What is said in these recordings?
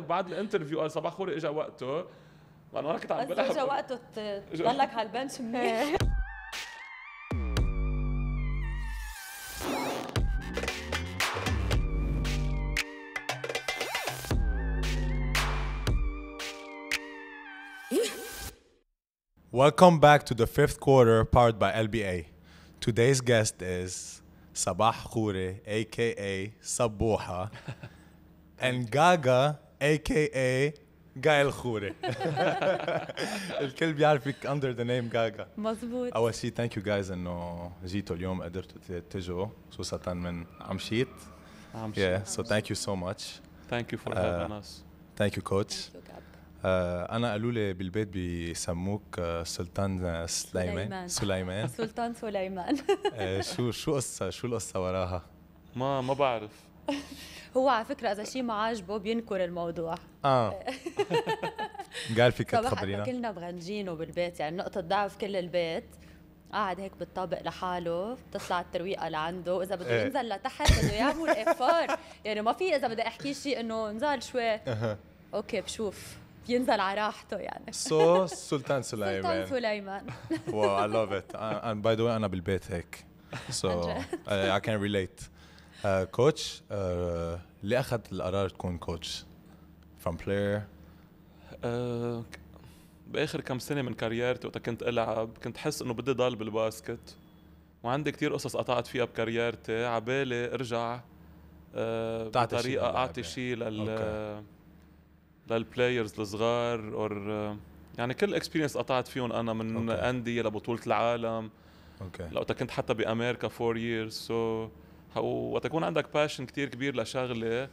بعد الانترفيو قال صباح خوري اجى وقته لانه انا كنت عم بلعب اجى وقته تضلك على البنش Welcome back to the fifth quarter powered by LBA. Today's guest is Sabah Kure, aka Sabuha, and Gaga اي كي اي جاي الخوري الكل بيعرفك اندر ذا نيم جاجا مزبوط اول شيء ثانك يو جايز انه جيتوا اليوم قدرتوا تجوا خصوصا من عمشيت عمشيت Yeah, so thank you so much. Thank you for uh, having us. Thank you, coach. Thank you, uh, انا قالوا لي بالبيت بيسموك uh, uh, سلطان سليمان سليمان سلطان سليمان شو شو قصه شو القصه وراها؟ ما ما بعرف هو على فكره اذا شيء ما عاجبه بينكر الموضوع اه قال فيك تخبرينا كلنا مغنجينه بالبيت يعني نقطه ضعف كل البيت قاعد هيك بالطابق لحاله بتطلع الترويقه لعنده اذا بده إيه. ينزل لتحت بده يعمل افار يعني ما في اذا بدي احكي شيء انه نزل شوي اوكي بشوف بينزل على راحته يعني سو سلطان سليمان سلطان سليمان واو اي لاف ات اند باي ذا واي انا بالبيت هيك سو اي كان ريليت آه كوتش آه ليه اخذت القرار تكون كوتش؟ فروم بلاير آه باخر كم سنه من كاريرتي وقت كنت العب كنت حس انه بدي ضل بالباسكت وعندي كتير قصص قطعت فيها بكاريرتي عبالي ارجع آه بطريقه اعطي يعني. شيء لل للبلايرز الصغار اور آه، يعني كل اكسبيرينس قطعت فيهم انا من أوكي. انديه لبطوله العالم اوكي لوقتها كنت حتى بامريكا فور ييرز سو so وقت يكون عندك باشن كتير كبير لشغله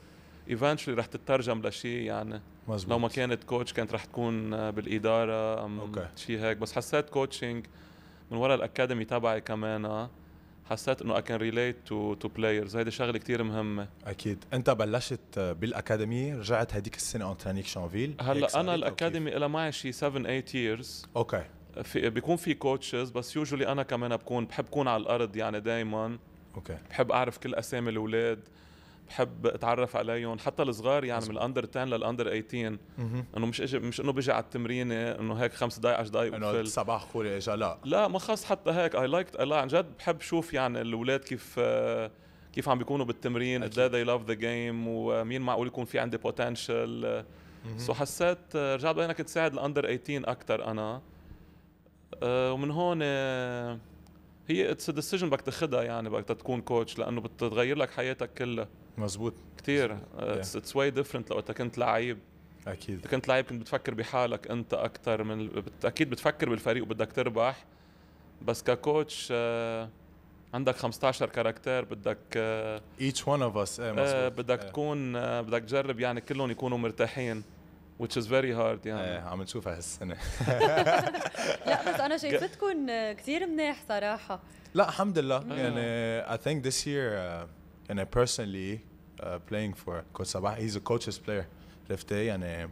ايفينشولي رح تترجم لشيء يعني مزبوط. لو ما كانت كوتش كانت رح تكون بالاداره ام أوكي. شيء هيك بس حسيت كوتشنج من ورا الاكاديمي تبعي كمان آه، حسيت انه اي كان ريليت تو تو بلايرز هيدي شغله كثير مهمه اكيد انت بلشت بالاكاديمي رجعت هديك السنه اون اونترانيك شانفيل هلا انا الاكاديمي لها معي شي 7 8 ييرز اوكي في بيكون في كوتشز بس يوجولي انا كمان بكون بحب كون على الارض يعني دائما اوكي بحب اعرف كل اسامي الاولاد بحب اتعرف عليهم حتى الصغار يعني من الاندر 10 للاندر 18 انه مش مش انه بيجي على التمرينه انه هيك خمس دقائق 10 دقائق انه صباح خوري اجا لا لا ما خص حتى هيك اي لايك عن جد بحب شوف يعني الاولاد كيف كيف عم بيكونوا بالتمرين قد ايه لاف ذا جيم ومين معقول يكون في عندي بوتنشل سو حسيت رجعت بعدين كنت ساعد الاندر 18 اكثر انا آه، ومن هون آه، هي اتس ديسيجن بدك تاخذها يعني بدك تكون كوتش لانه بتتغير لك حياتك كلها مزبوط كثير اتس واي ديفرنت لو انت كنت لعيب اكيد انت كنت لعيب كنت بتفكر بحالك انت اكثر من اكيد بتفكر بالفريق وبدك تربح بس ككوتش uh، عندك 15 كاركتير بدك ايتش ون اوف اس بدك إيه. تكون آه، بدك تجرب يعني كلهم يكونوا مرتاحين which is very hard يعني ايه عم نشوفها هالسنه لا بس انا شايفتكم كثير منيح صراحه لا الحمد لله يعني I think this year uh, يعني personally uh, playing for coach صباح he's a coaches player عرفتي يعني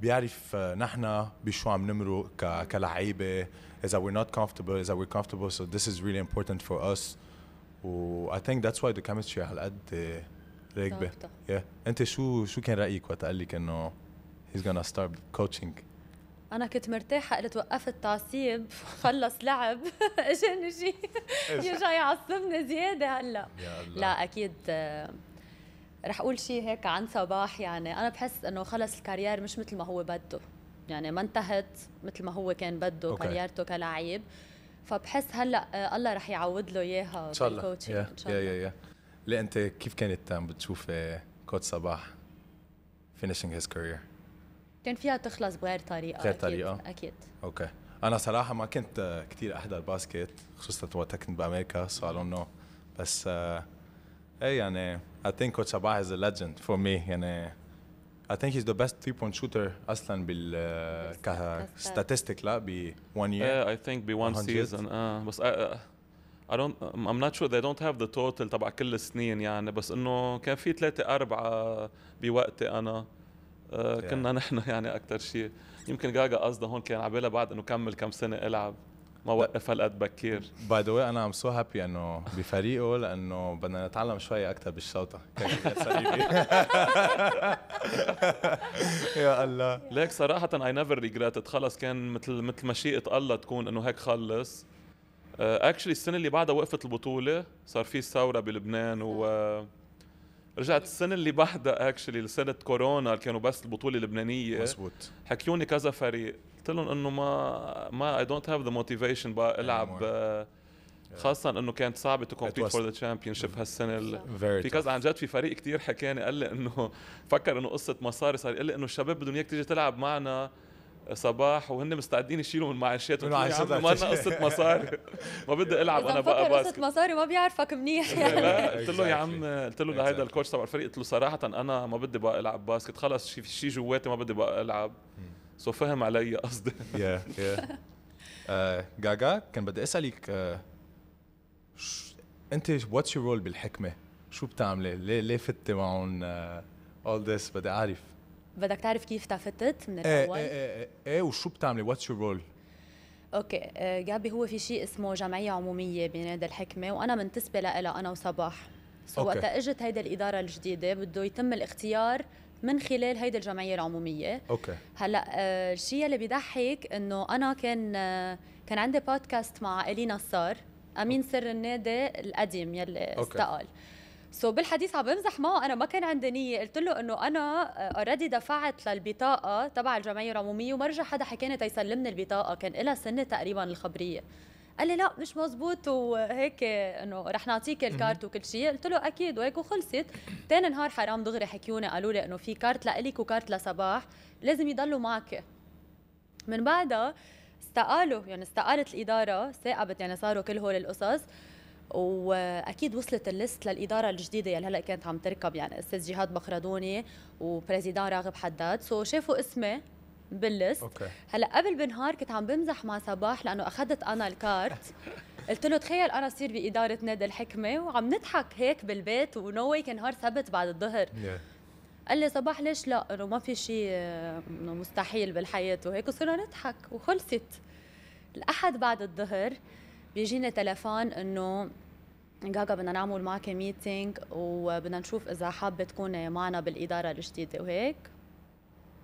بيعرف uh, نحن بشو عم نمرق كلعيبه اذا we're not comfortable اذا we're comfortable so this is really important for us و I think that's why the chemistry هالقد راكبه yeah انت شو شو كان رايك وقت قال لك انه he's gonna start coaching انا كنت مرتاحه قلت وقفت تعصيب خلص لعب اجاني شيء يرجع يعصبني زياده هلا لا اكيد رح اقول شيء هيك عن صباح يعني انا بحس انه خلص الكارير مش مثل ما هو بده يعني ما انتهت مثل ما هو كان بده okay. كاريرته كلاعب فبحس هلا آه، الله رح يعوض له اياها ان شاء الله يا يا يا ليه انت كيف كانت عم بتشوف كوت آه، صباح finishing his career كان فيها تخلص بغير طريقه غير طريقه اكيد اوكي انا صراحه ما كنت آه، كثير احضر باسكت خصوصا وقت كنت بامريكا سو اي نو بس آه، ايه يعني اي ثينك كوتش صباح از ليجند فور مي يعني I think he's the best three point shooter اصلا بال آه، statistic لا ب one year yeah I think ب one season uh, اه بس I, I don't I'm not sure they don't have the total تبع كل السنين يعني بس انه كان في ثلاثة أربعة بوقتي أنا آه، كنا نحن يعني اكثر شيء يمكن جاجا قصده هون كان على بعد انه كمل كم سنه العب ما وقف هالقد بكير باي ذا واي انا ام سو هابي انه بفريقه لانه بدنا نتعلم شوي اكثر بالشوطه يا الله ليك صراحه اي نيفر ريجريتد خلص كان مثل مثل مشيئه الله تكون انه هيك خلص اكشلي آه، السنه اللي بعدها وقفت البطوله صار في ثوره بلبنان و رجعت السنه اللي بعدها اكشلي سنه كورونا كانوا بس البطوله اللبنانيه مزبوط حكيوني كذا فريق قلت لهم انه ما ما اي دونت هاف ذا موتيفيشن العب آه، خاصة انه كانت صعبة تو كومبيت فور ذا تشامبيون شيب هالسنة بيكاز عن جد في فريق كثير حكاني قال لي انه فكر انه قصة مصاري صار قال لي انه الشباب بدهم اياك تيجي تلعب معنا صباح وهن مستعدين يشيلوا من معاشاتهم من معاشاتهم ما انا قصه مصاري ما بدي العب انا بقى باسكت قصه مصاري ما بيعرفك منيح يعني لا قلت له يا عم قلت له لهيدا الكوتش تبع الفريق قلت له صراحه انا ما بدي بقى العب باسكت خلص شيء شي جواتي ما بدي بقى العب سو hmm. فهم علي قصدي يا آه، يا جاجا كان بدي اسالك آه، انت واتس يور رول بالحكمه شو بتعملي ليه ليه فتي معهم اول آه، ذس بدي اعرف بدك تعرف كيف تفتت من إيه، الاول؟ ايه ايه ايه, ايه وشو بتعملي؟ واتس يور رول؟ اوكي إيه، جابي هو في شيء اسمه جمعيه عموميه بنادي الحكمه وانا منتسبه لها انا وصباح سو so وقت اجت هيدي الاداره الجديده بده يتم الاختيار من خلال هيدي الجمعيه العموميه اوكي هلا إيه، الشيء اللي بيضحك انه انا كان كان عندي بودكاست مع الينا صار امين سر النادي القديم يلي استقال أوكي. سو so بالحديث عم بمزح معه انا ما كان عندي نيه قلت له انه انا اوريدي آه، دفعت للبطاقه تبع الجمعيه العموميه وما رجع حدا حكاني تيسلمني البطاقه كان لها سنه تقريبا الخبريه قال لي لا مش مزبوط وهيك انه رح نعطيك الكارت وكل شيء قلت له اكيد وهيك وخلصت ثاني نهار حرام دغري حكيوني قالوا لي انه في كارت لإلك وكارت لصباح لازم يضلوا معك من بعدها استقالوا يعني استقالت الاداره ثاقبت يعني صاروا كل هول القصص واكيد وصلت الليست للاداره الجديده يلي هلا كانت عم تركب يعني استاذ جهاد بخردوني وبريزيدان راغب حداد سو شافوا اسمي باللست أوكي. هلا قبل بنهار كنت عم بمزح مع صباح لانه اخذت انا الكارت قلت له تخيل انا صير باداره نادي الحكمه وعم نضحك هيك بالبيت ونو كان نهار سبت بعد الظهر قال لي صباح ليش لا انه ما في شيء مستحيل بالحياه وهيك وصرنا نضحك وخلصت الاحد بعد الظهر بيجينا تلفان انه جاجا بدنا نعمل معك ميتينج وبدنا نشوف اذا حابه تكون معنا بالاداره الجديده وهيك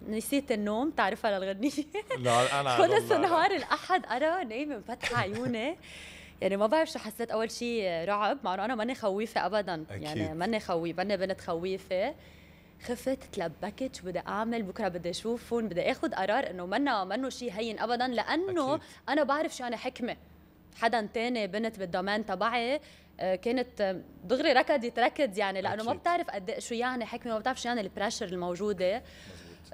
نسيت النوم تعرفها للغنية لا انا خلص نهار الاحد انا نايمه مفتحه عيوني يعني ما بعرف شو حسيت اول شيء رعب مع انه انا ماني خويفه ابدا يعني أكيد. يعني ماني خويفه ماني بنت خويفه خفت تلبكت شو بدي اعمل بكره بدي اشوفهم بدي اخذ قرار انه منا منه شيء هين ابدا لانه أكيد. انا بعرف شو انا حكمه حدا تاني بنت بالدومين تبعي آه، كانت دغري ركضت ركض يعني لانه ما بتعرف قد إيه شو يعني حكمه ما بتعرف شو يعني البريشر الموجوده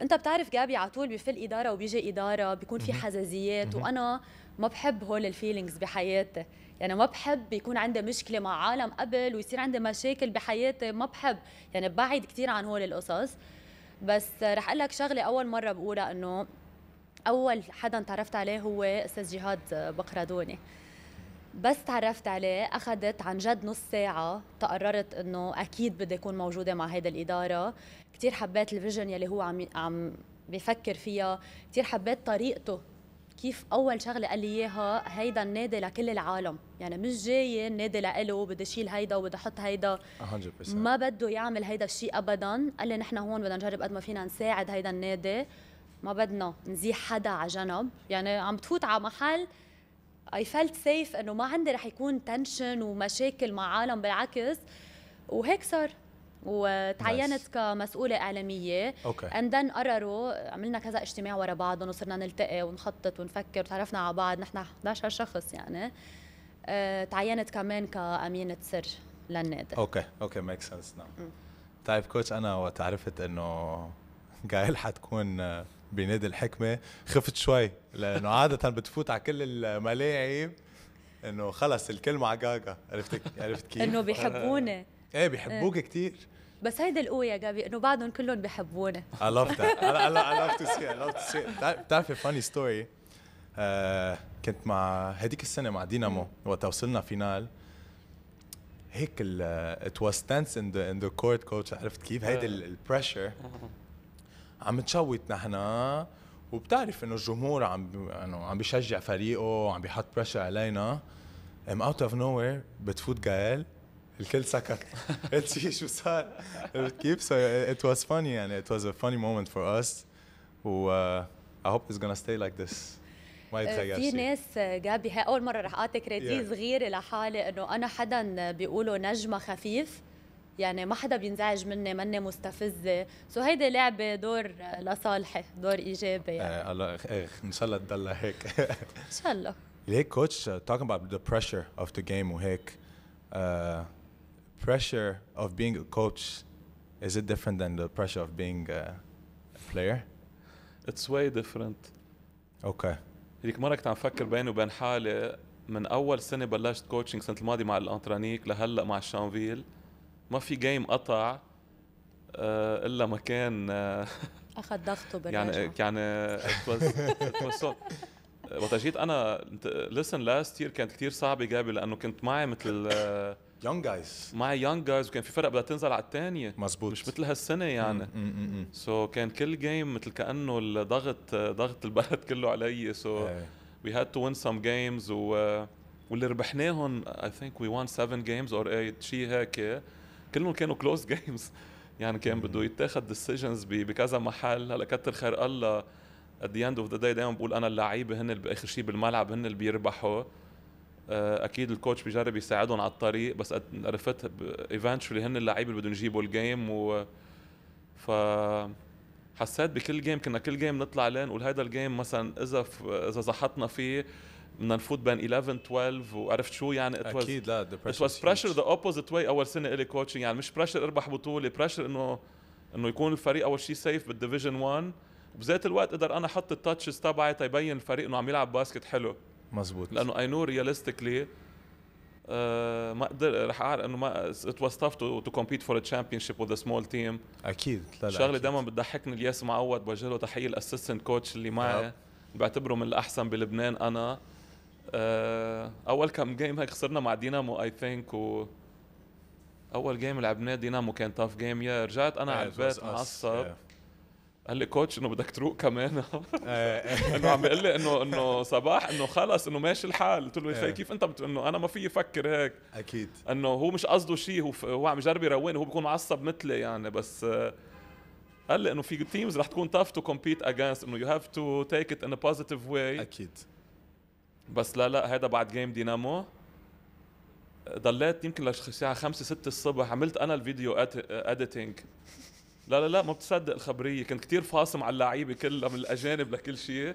انت بتعرف جابي على طول بفل اداره وبيجي اداره بيكون في حزازيات وانا ما بحب هول الفيلينغز بحياتي يعني ما بحب يكون عندي مشكله مع عالم قبل ويصير عندي مشاكل بحياتي ما بحب يعني بعيد كثير عن هول القصص بس رح اقول لك شغله اول مره بقولها انه اول حدا تعرفت عليه هو استاذ جهاد بقردوني بس تعرفت عليه اخذت عن جد نص ساعه تقررت انه اكيد بدي اكون موجوده مع هيدا الاداره كتير حبيت الفيجن يلي هو عم عم بفكر فيها كتير حبيت طريقته كيف اول شغله قال لي اياها هيدا النادي لكل العالم يعني مش جاي النادي لإله بدي شيل هيدا وبدي احط هيدا 100% ما بده يعمل هيدا الشيء ابدا قال لي نحن هون بدنا نجرب قد ما فينا نساعد هيدا النادي ما بدنا نزيح حدا على جنب يعني عم تفوت على محل اي فيلت سيف انه ما عندي رح يكون تنشن ومشاكل مع عالم بالعكس وهيك صار وتعينت nice. كمسؤوله اعلاميه اوكي اند ذن قرروا عملنا كذا اجتماع ورا بعض وصرنا نلتقي ونخطط ونفكر وتعرفنا على بعض نحن 11 شخص يعني أه تعينت كمان كامينه سر للنادي اوكي اوكي ميك سنس نعم طيب كوتش انا وقت عرفت انه جايل حتكون بنادي الحكمه خفت شوي لانه عاده بتفوت على كل الملاعب انه خلص الكلمه على جاجا عرفت عرفت كيف؟ انه بحبوني ايه بيحبوك إيه. كثير بس هيدي القوة يا جابي انه بعدهم كلهم بحبوني I love that I, love to see I love to see بتعرفي فاني آه، ستوري كنت مع هديك السنة مع دينامو وقت وصلنا فينال هيك ال it was tense in the in the court coach عرفت كيف هيدي آه. البريشر عم نشوت نحن وبتعرف انه الجمهور عم انه عم بيشجع فريقه عم بيحط بريشر علينا ام اوت اوف نو وير بتفوت جايل الكل سكت قلت شي شو صار كيف سو ات واز فاني يعني ات واز ا فاني مومنت فور اس و اي هوب اتس gonna ستي لايك ذس في ناس آه، جابي هي اول مره رح اعطي كريدي yeah. صغيره لحالي انه انا حدا بيقولوا نجمه خفيف يعني ما حدا بينزعج مني مني مستفزه سو هيدي لعبه دور لصالحي دور ايجابي يعني آه، الله ان شاء الله تضلها هيك ان شاء الله ليك كوتش uh، talking about the pressure of the game وهيك uh, pressure of being a coach is it different than the pressure of being a player it's way different اوكي هذيك مره كنت عم فكر بيني وبين حالي من اول سنه بلشت كوتشنج سنه الماضي مع الانترانيك لهلا مع الشانفيل ما في جيم قطع آه، الا ما كان آه، اخذ ضغطه بالرجعه يعني يعني وقت جيت انا لسن لاست يير كانت كثير صعبه جابي لانه كنت معي مثل يونج آه، جايز معي يونج جايز وكان في فرق بدها تنزل على الثانيه مزبوط مش مثل هالسنه يعني سو so كان كل جيم مثل كانه الضغط ضغط البلد كله علي سو وي هاد تو وين سم جيمز واللي ربحناهم اي ثينك وي وان 7 جيمز اور 8 شيء هيك كلهم كانوا كلوز جيمز يعني كان بده يتاخذ ديسيجنز بكذا محل هلا كتر خير الله ات ذا اند اوف ذا داي دائما بقول انا اللعيبه هن اللي باخر شيء بالملعب هن اللي بيربحوا آه، اكيد الكوتش بيجرب يساعدهم على الطريق بس عرفت ايفنتشولي هن اللعيبه اللي بدهم يجيبوا الجيم و ف حسيت بكل جيم كنا كل جيم نطلع لين نقول هيدا الجيم مثلا اذا اذا زحطنا فيه بدنا نفوت بين 11 12 وعرفت شو يعني it was اكيد لا the pressure it was pressure the opposite way اول سنه الي كوتشنج يعني مش بريشر اربح بطوله بريشر انه انه يكون الفريق اول شيء سيف بالديفيجن 1 وبذات الوقت اقدر انا احط التاتشز تبعي تيبين الفريق انه عم يلعب باسكت حلو مزبوط لانه اي نو رياليستيكلي ما قدر رح اعرف انه ما ات واز تاف تو كومبيت فور تشامبيون شيب وذ سمول تيم اكيد لا لا شغله دائما بتضحكني الياس معود بوجه له تحيه الاسيستنت كوتش اللي معي بعتبره من الاحسن بلبنان انا آه، اول كم جيم هيك خسرنا مع دينامو اي ثينك و اول جيم لعبناه دينامو كان تاف جيم يا رجعت انا على البيت معصب قال لي كوتش انه بدك تروق كمان آه. انه عم بيقول لي انه انه صباح انه خلص انه ماشي الحال قلت له يا كيف انت بت... انه انا ما في افكر هيك اكيد انه هو مش قصده شيء هو, ف... هو عم يجرب يروقني هو بيكون معصب مثلي يعني بس آه، قال لي انه في تيمز رح تكون تاف تو كومبيت اجينست انه يو هاف تو تيك ات ان بوزيتيف واي اكيد بس لا لا هيدا بعد جيم دينامو ضليت يمكن للساعة 5 6 الصبح عملت انا الفيديو اديتنج لا لا لا ما بتصدق الخبريه كنت كتير فاصم على اللعيبه كلها من الاجانب لكل شيء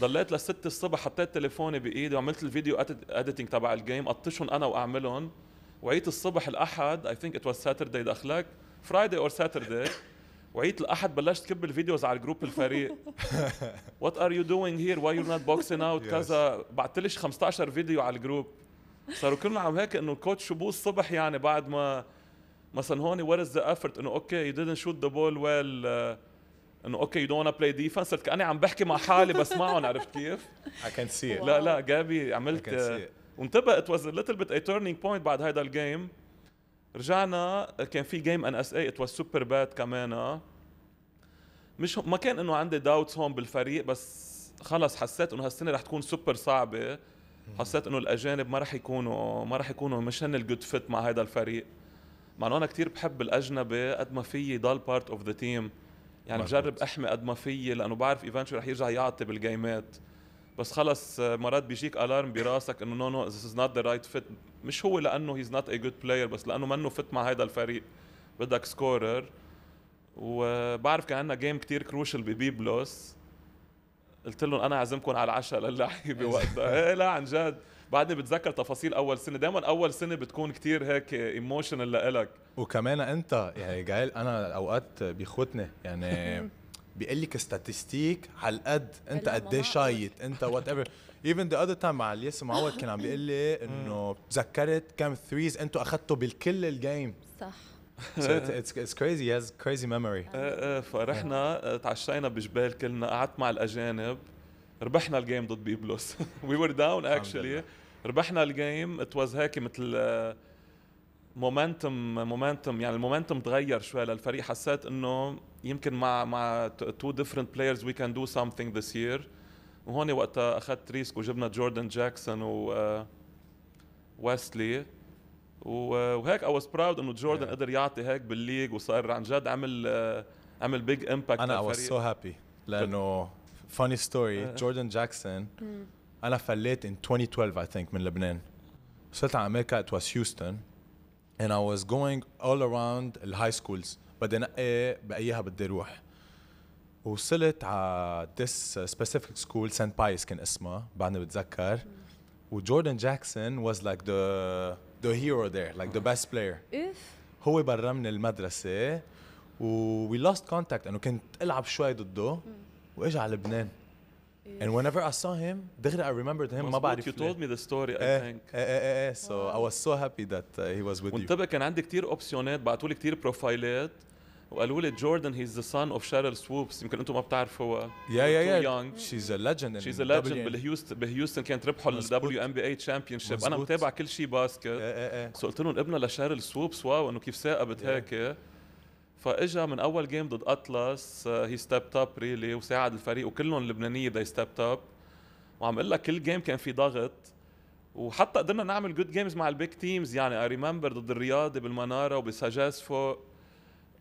ضليت 6 الصبح حطيت تليفوني بايدي وعملت الفيديو اديتنج تبع الجيم قطشهم انا واعملهم وعيت الصبح الاحد اي ثينك ات واز ساتردي دخلك فرايدي اور ساتردي وعيت الاحد بلشت كب الفيديوز على الجروب الفريق وات ار يو دوينج هير واي يو نوت بوكسين اوت كذا بعتلش 15 فيديو على الجروب صاروا كلهم عم هيك انه الكوتش شو بو الصبح يعني بعد ما مثلا هون وير از ذا افورت انه اوكي يو ديدنت شوت ذا بول ويل انه اوكي يو دونت بلاي ديفنس صرت كاني عم بحكي مع حالي بس معهم عرفت كيف؟ اي كان سي لا لا جابي عملت وانتبه ات واز ليتل بت اي تيرنينج بوينت بعد هيدا الجيم رجعنا كان في جيم ان اس اي ات واز سوبر باد كمان آه. مش ما كان انه عندي داوتس هون بالفريق بس خلص حسيت انه هالسنه رح تكون سوبر صعبه حسيت انه الاجانب ما رح يكونوا ما رح يكونوا مش هن الجود فيت مع هذا الفريق مع انه انا كثير بحب الاجنبي قد ما فيي ضل بارت اوف ذا تيم يعني بجرب احمي قد ما فيي لانه بعرف ايفنتشو رح يرجع يعطي بالجيمات بس خلص مرات بيجيك الارم براسك انه نو نو ذس از نوت ذا رايت فيت مش هو لانه هيز نوت ا جود بلاير بس لانه منه فت مع هذا الفريق بدك سكورر وبعرف كان عندنا جيم كتير كروشل ببيبلوس قلت لهم انا اعزمكم على العشاء للعيبه وقتها ايه لا عن جد بعدني بتذكر تفاصيل اول سنه دائما اول سنه بتكون كتير هيك ايموشنال لإلك وكمان انت يعني جايل انا اوقات بيخوتني يعني بيقول لك ستاتستيك على القد انت قد ايه شايط انت وات ايفر ايفن ذا اذر تايم مع الياس معود كان عم بيقول لي انه تذكرت كم ثريز انتم اخذتوا بالكل الجيم صح اتس it's, it's crazy ميموري has إيه،, ايه فرحنا إيه، تعشينا بجبال كلنا قعدت مع الاجانب ربحنا الجيم ضد بيبلوس وي ور داون اكشلي ربحنا الجيم ات واز هيك مثل مومنتم آه، مومنتم يعني المومنتم تغير شوي للفريق حسيت انه يمكن مع مع تو ديفرنت بلايرز وي كان دو سمثينج ذس يير وهون وقتها اخذت ريسك وجبنا جوردن جاكسون و آه، ويسلي آه، وهيك اي واز براود انه جوردن قدر يعطي هيك بالليغ وصار عن جد عمل آه، عمل بيج امباكت انا اي واز سو هابي لانه فاني ستوري جوردن جاكسون mm. انا فليت ان 2012 اي ثينك من لبنان وصلت على امريكا ات واز هيوستن and I was going all around الهاي سكولز بدي نقي بايها بدي روح وصلت على ذس سبيسيفيك سكول سانت بايس كان اسمها بعدني بتذكر وجوردن جاكسون واز لايك ذا ذا هيرو ذير لايك ذا بيست بلاير هو برا من المدرسه و وي لوست كونتاكت انه كنت العب شوي ضده واجى على لبنان And whenever I saw him, دغري I remembered him ما بعرف You told me the story, I إيه، think. ايه ايه ايه, so I was so happy that uh, he was with you. وانتبه كان عندي كثير اوبسيونات بعتوا لي كثير بروفايلات وقالوا لي جوردن هيز ذا سون اوف شيرل سووبس يمكن انتم ما بتعرفوها يا يا يا شيز ا ليجند شيز ا ليجند بالهيوستن بالهيوستن كانت ربحوا الدبليو ام بي اي تشامبيون شيب انا متابع كل شيء باسكت سو قلت لهم ابنها لشيرل سووبس واو انه كيف ثاقبت هيك فاجا من اول جيم ضد اطلس هي ستيبت اب ريلي وساعد الفريق وكلهم اللبنانيه ذي ستيبت اب وعم اقول لك كل جيم كان في ضغط وحتى قدرنا نعمل جود جيمز مع البيك تيمز يعني اي ريمبر ضد الرياضي بالمناره وبسجاز فوق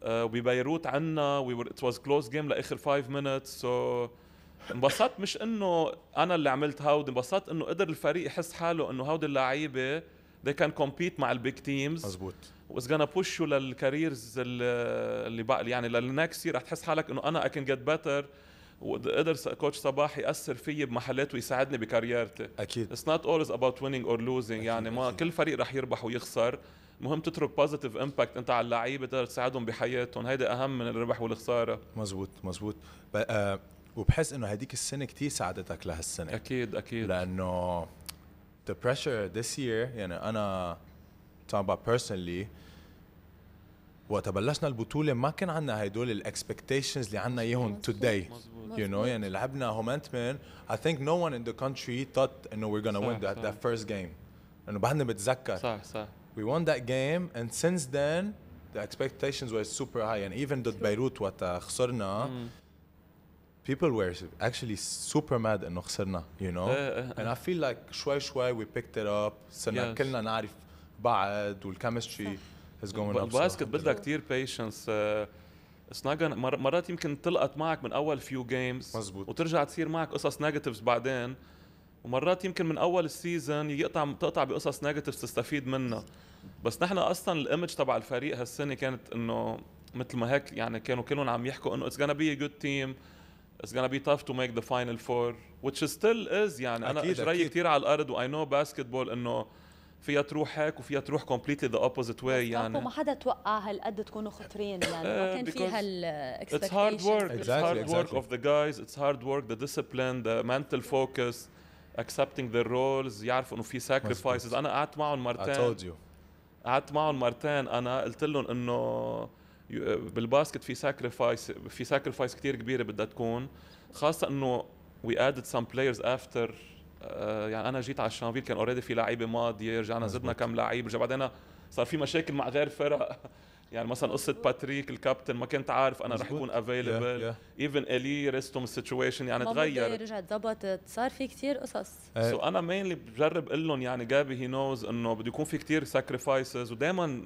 وببيروت uh, عنا وي ات واز كلوز جيم لاخر 5 مينتس سو انبسطت مش انه انا اللي عملت هاود انبسطت انه قدر الفريق يحس حاله انه هاود اللعيبه they can compete مع البيج تيمز مزبوط واز غانا بوش يو للكاريرز اللي بقى يعني للنكست رح تحس حالك انه انا اي كان جيت بيتر وقدر كوتش صباح ياثر فيي بمحلات ويساعدني بكاريرتي اكيد اتس نوت اولز اباوت وينينج اور لوزينج يعني ما أكيد. كل فريق رح يربح ويخسر مهم تترك بوزيتيف امباكت انت على اللعيبه تقدر تساعدهم بحياتهم هيدا اهم من الربح والخساره مزبوط مزبوط أه وبحس انه هديك السنه كتير ساعدتك لهالسنه اكيد اكيد لانه the pressure this year يعني انا talking about personally وقت بلشنا البطوله ما كان عندنا هدول الاكسبكتيشنز اللي عندنا اياهم today مزبوط. يو نو يعني لعبنا هومنت مان I think no one in the country thought انه we're gonna صح win that, صح. that first game بعدنا بتذكر صح صح we won that game and since then the expectations were super high and even ضد بيروت وقت خسرنا mm. people were actually super mad انه خسرنا you know and I feel like شوي شوي we picked it up صرنا yes. كلنا نعرف بعض والكيمستري is going up الباسكت بدها كثير patience سناجن uh, مرات يمكن تلقط معك من اول فيو جيمز مزبوط وترجع تصير معك قصص نيجاتيفز بعدين ومرات يمكن من اول السيزون يقطع تقطع بقصص نيجاتيفز تستفيد منها بس نحن اصلا الايمج تبع الفريق هالسنه كانت انه مثل ما هيك يعني كانوا كلهم عم يحكوا انه اتس غانا بي ا جود تيم اتس غانا بي تاف تو ميك ذا فاينل فور which ستيل از يعني انا اجري كثير على الارض واي نو باسكتبول انه فيها تروح هيك وفيها تروح كومبليتلي ذا اوبوزيت واي يعني ما حدا توقع هالقد تكونوا خطرين يعني ما eh، كان في هالاكسبكتيشن اتس هارد ورك اتس هارد ورك اوف ذا جايز اتس هارد ورك ذا ديسيبلين ذا mental فوكس accepting ذا roles يعرفوا انه في sacrifices انا قعدت معهم مرتين I told you قعدت معهم مرتين انا قلت لهم انه بالباسكت في ساكرفايس في ساكرفايس كثير كبيره بدها تكون خاصه انه وي ادد سم بلايرز افتر يعني انا جيت على الشانفيل كان اوريدي في لعيبه ماضيه رجعنا زدنا كم لعيب رجع بعدين صار في مشاكل مع غير فرق يعني مثلا قصه باتريك الكابتن ما كنت عارف انا رح اكون افيلبل ايفن الي ريستوم سيتويشن يعني تغير رجعت ضبطت صار في كثير قصص سو آه. انا مينلي بجرب اقول لهم يعني جابي هي نوز انه بده يكون في كثير ساكريفايسز ودائما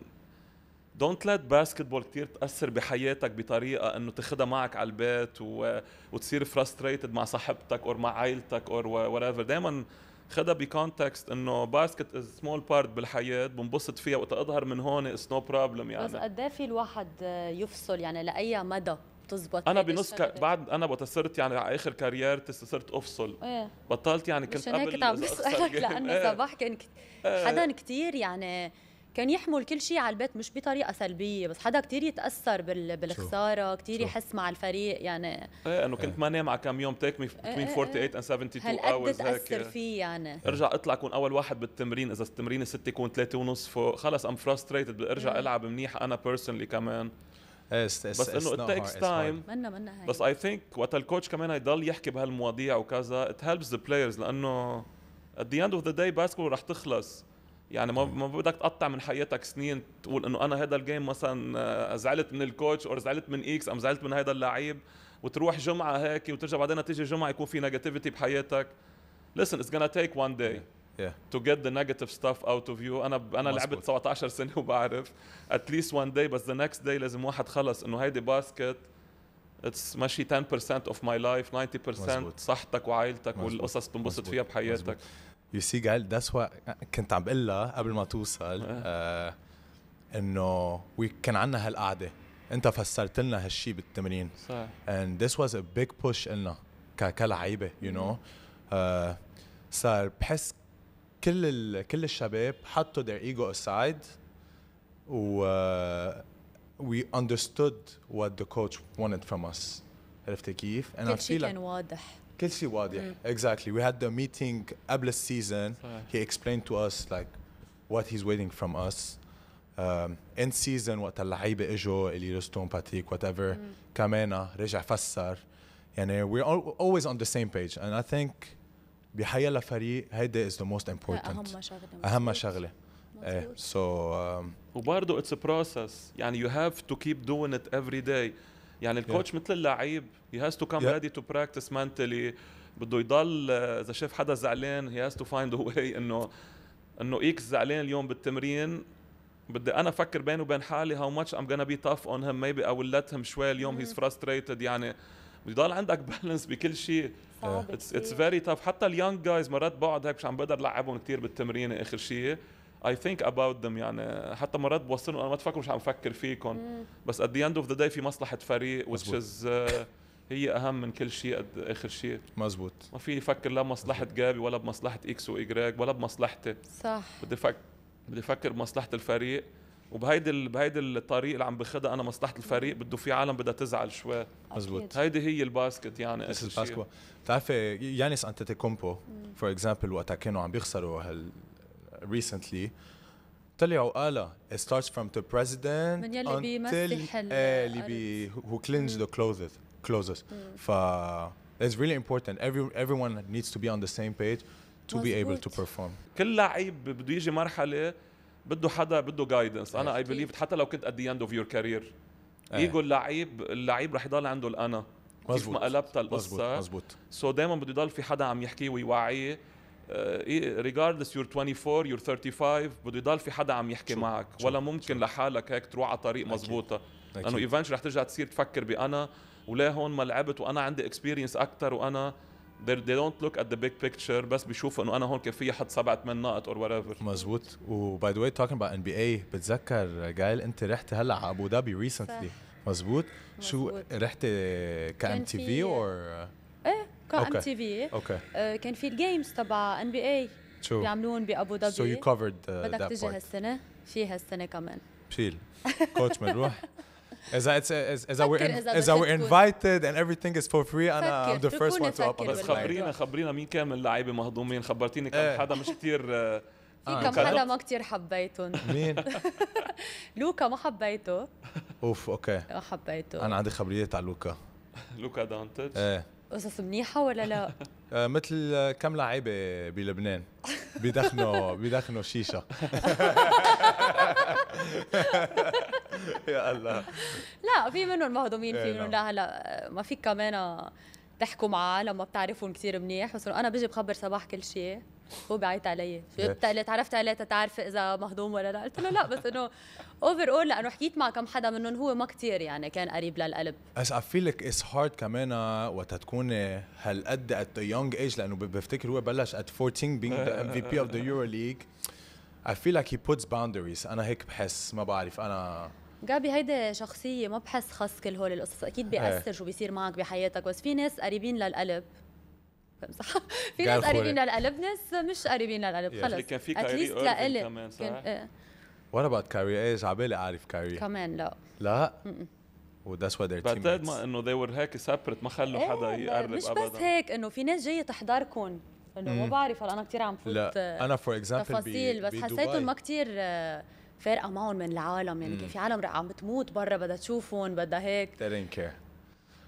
دونت ليت باسكتبول كثير تاثر بحياتك بطريقه انه تاخذها معك على البيت و... وتصير فرستريتد مع صاحبتك او مع عائلتك او وات ايفر دائما خدها بكونتكست انه باسكت از سمول بارت بالحياه بنبسط فيها وقت اظهر من هون اتس نو بروبلم يعني بس قد إيه في الواحد يفصل يعني لاي مدى بتزبط انا بنص ك... بعد انا وقت صرت يعني على اخر كاريرتي صرت افصل ايه. بطلت يعني كنت قبل هيك كنت عم بسالك لانه صباح كان حدا كثير يعني كان يحمل كل شيء على البيت مش بطريقه سلبيه بس حدا كثير يتاثر بالخساره كثير يحس مع الفريق يعني ايه انه كنت ما نام على كم يوم تيك مي بين 48 اند 72 اورز هيك تاثر فيه يعني ارجع اطلع كون اول واحد بالتمرين اذا التمرين الستة يكون ثلاثة ونص فوق خلص ام فرستريتد بدي ارجع إيه. العب منيح انا بيرسونلي كمان إيه، بس انه ات تيكس تايم بس اي ثينك وقت الكوتش كمان هيضل يحكي بهالمواضيع وكذا ات هيلبس ذا بلايرز لانه ات ذا اند اوف ذا داي باسكتبول رح تخلص يعني ما ما بدك تقطع من حياتك سنين تقول انه انا هذا الجيم مثلا آه، زعلت من الكوتش او زعلت من اكس ام زعلت من هذا اللعيب وتروح جمعه هيك وترجع بعدين تيجي جمعه يكون في نيجاتيفيتي بحياتك listen it's gonna take one day yeah. to get the negative stuff out of you انا انا لعبت 17 سنه وبعرف at least one day بس the next day لازم واحد خلص انه هيدي باسكت اتس ماشي 10% of my life 90% مزبوط. صحتك وعائلتك مزبوط. والقصص بتنبسط فيها بحياتك مزبوط. يو سي قال ذاتس وات كنت عم بقول قبل ما توصل آه. آه، انه انه كان عندنا هالقعده انت فسرت لنا هالشيء بالتمرين صح اند ذس واز ا بيج بوش لنا كلعيبه يو نو آه، صار بحس كل ال... كل الشباب حطوا their ego aside و وي we وات what the coach wanted from us عرفتي كيف؟ كل شيء كان واضح كل شيء واضح exactly we had the meeting قبل السيزون he explained to us like what he's waiting from us ان um, سيزون وقت اللعيبه اجوا الي رستون باتريك وات ايفر كمان رجع فسر يعني we're always on the same page and I think بحيا لفريق هيدا is the most important اهم شغله اهم شغله ايه سو وبرضه اتس بروسس يعني يو هاف تو كيب دوينج ات افري داي يعني الكوتش مثل اللعيب هي هاز تو كم ريدي تو براكتس منتلي بده يضل آه، اذا شاف حدا زعلان هي هاز تو فايند واي انه انه اكس زعلان اليوم بالتمرين بدي انا افكر بيني وبين حالي هاو ماتش ام gonna بي تاف اون هيم ميبي او let him شوي اليوم هيز فرستريتد mm. يعني بضل عندك بالانس بكل شيء اتس اتس فيري تاف حتى اليونج جايز مرات بقعد هيك مش عم بقدر لعبهم كثير بالتمرين اخر شيء اي ثينك اباوت ذم يعني حتى مرات بوصلهم انا ما تفكروا مش عم بفكر فيكم بس ات ذا اند اوف ذا داي في مصلحه فريق وتش از آه، هي اهم من كل شيء قد اخر شيء مزبوط ما في يفكر لا بمصلحه جابي ولا بمصلحه اكس وايجريك ولا بمصلحتي صح بدي فكر بدي افكر بمصلحه الفريق وبهيدي ال... بهيدي الطريق اللي عم باخذها انا مصلحه الفريق بده في عالم بدها تزعل شوي مزبوط هيدي هي الباسكت يعني اخر شيء بتعرفي يانس تي كومبو فور اكزامبل وقتها كانوا عم بيخسروا هال ريسنتلي طلعوا قالها it starts from the president من يلي بيمسح اللي بي who cleans the clothes clothes ف it's really important every everyone needs to be on the same page to مزبوط. be able to perform كل لعيب بده يجي مرحله بده حدا بده جايدنس انا اي بليف حتى لو كنت at the end of your career ايجو اللعيب اللعيب رح يضل عنده الانا مزبوط. كيف ما قلبت القصه مزبوط مزبوط سو so دائما بده يضل في حدا عم يحكيه ويوعيه ريجاردلس يور 24 يور 35 بده يضل في حدا عم يحكي شو. معك شو. ولا ممكن شو. لحالك هيك تروح على طريق مزبوطه لانه ايفنتشلي رح ترجع تصير تفكر بانا ولا هون ما لعبت وانا عندي اكسبيرينس اكثر وانا they don't look at the big picture بس بيشوفوا انه انا هون كان في احط سبعة ثمان نقط اور وات ايفر مزبوط وباي ذا واي توكينج اباوت ان بي اي بتذكر جايل انت رحت هلا على ابو ظبي ريسنتلي مزبوط شو رحت كام تي في اور ايه كان ام تي في اوكي آه، كان في الجيمز تبع ان بي اي بيعملون بابو دبي سو يو كفرد بدك تجي هالسنه في هالسنه كمان شيل كوتش بنروح اذا it's, اذا we're in, اذا we're invited and everything is for free انا I'm the first one to up بس خبرينا خبرينا مين كان من اللعيبه مهضومين خبرتيني إيه. آه، آه. كم حدا مش كثير في كم حدا ما كثير حبيتهم مين؟ لوكا ما حبيته اوف اوكي ما حبيته انا عندي خبريات على لوكا لوكا دانتج ايه قصص منيحه ولا لا آه، مثل كم لعيبه بلبنان بيدخنوا بيدخنوا شيشه يا الله لا في منهم مهضومين في إيه، منهم نعم. لا هلا آه، ما فيك كمان تحكوا مع عالم ما بتعرفهم كثير منيح بس انا بجي بخبر صباح كل شيء هو بعيط علي له تعرفت عليه تتعرف اذا مهضوم ولا لا قلت له لا بس انه اوفر اول لانه حكيت مع كم حدا منهم هو ما كثير يعني كان قريب للقلب بس اي فيل لك اتس هارد كمان آه، وقت تكون هالقد ات يونج ايج لانه بفتكر هو بلش ات 14 بينج ذا ام في بي اوف ذا يورو ليج اي فيل لك هي بوتس باوندريز انا هيك بحس ما بعرف انا جابي هيدا شخصية ما بحس خاص كل هول القصص أكيد إيه. بيأثر شو بيصير معك بحياتك بس في ناس قريبين للقلب بمزح في ناس قريبين للقلب ناس مش قريبين للقلب خلص كان في اتليست لإلي كمان صح؟ وات اباوت كاري على بالي اعرف كاري كمان لا لا وذاتس وات ذير تيم بعتقد انه they were هيك سيبريت ما خلوا حدا إيه، يقرب مش بس هيك انه في ناس جايه تحضركم انه ما بعرف هلا انا كثير عم فوت لا آه، انا فور اكزامبل تفاصيل بس حسيتهم ما كثير آه، فارقه معهم من العالم يعني كان في عالم عم بتموت برا بدها تشوفهم بدها هيك they didn't care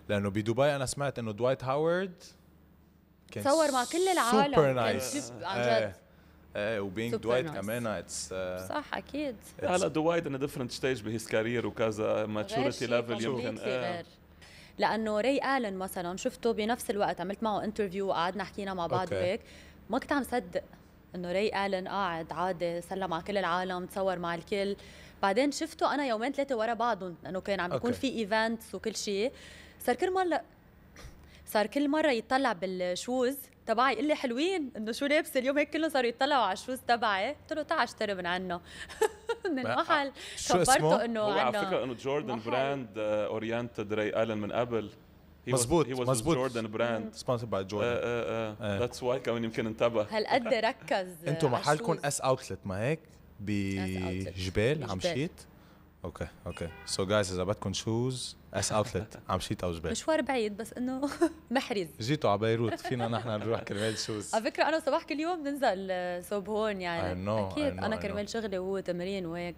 لانه بدبي انا سمعت انه دوايت هاورد كان تصور مع كل العالم سوبر آه. نايس عن جد ايه آه، آه، وبينج دوايت كمان اتس صح اكيد هلا دوايت ان ديفرنت ستيج بهيز كارير وكذا ماتشورتي ليفل يمكن لانه ري الن مثلا شفته بنفس الوقت عملت معه انترفيو وقعدنا حكينا مع بعض هيك ما كنت عم صدق انه ري الن قاعد عادي سلم على كل العالم تصور مع الكل بعدين شفته انا يومين ثلاثه ورا بعضهم لانه كان عم بيكون في ايفنتس وكل شيء صار كل مره صار كل مره يطلع بالشوز تبعي يقول لي حلوين انه شو لابسه اليوم هيك كلهم صاروا يطلعوا على الشوز تبعي قلت له تعال اشتري من عنه من المحل آه، خبرته انه هو على فكره انه جوردن محل. براند اورينتد ري الن من قبل مزبوط مزبوط جوردن براند سبونسر باي جوردن ذاتس واي كمان يمكن انتبه هالقد ركز انتم آه، محلكم اس اوتلت ما هيك بجبال عم شيت اوكي اوكي سو جايز اذا بدكم شوز اس اوتلت عم شيت او جبال مشوار بعيد بس انه محرز جيتوا على بيروت فينا نحن نروح كرمال شوز على فكره انا وصباح كل يوم بننزل صوب هون يعني know, اكيد know, انا كرمال شغلي وهو تمرين وهيك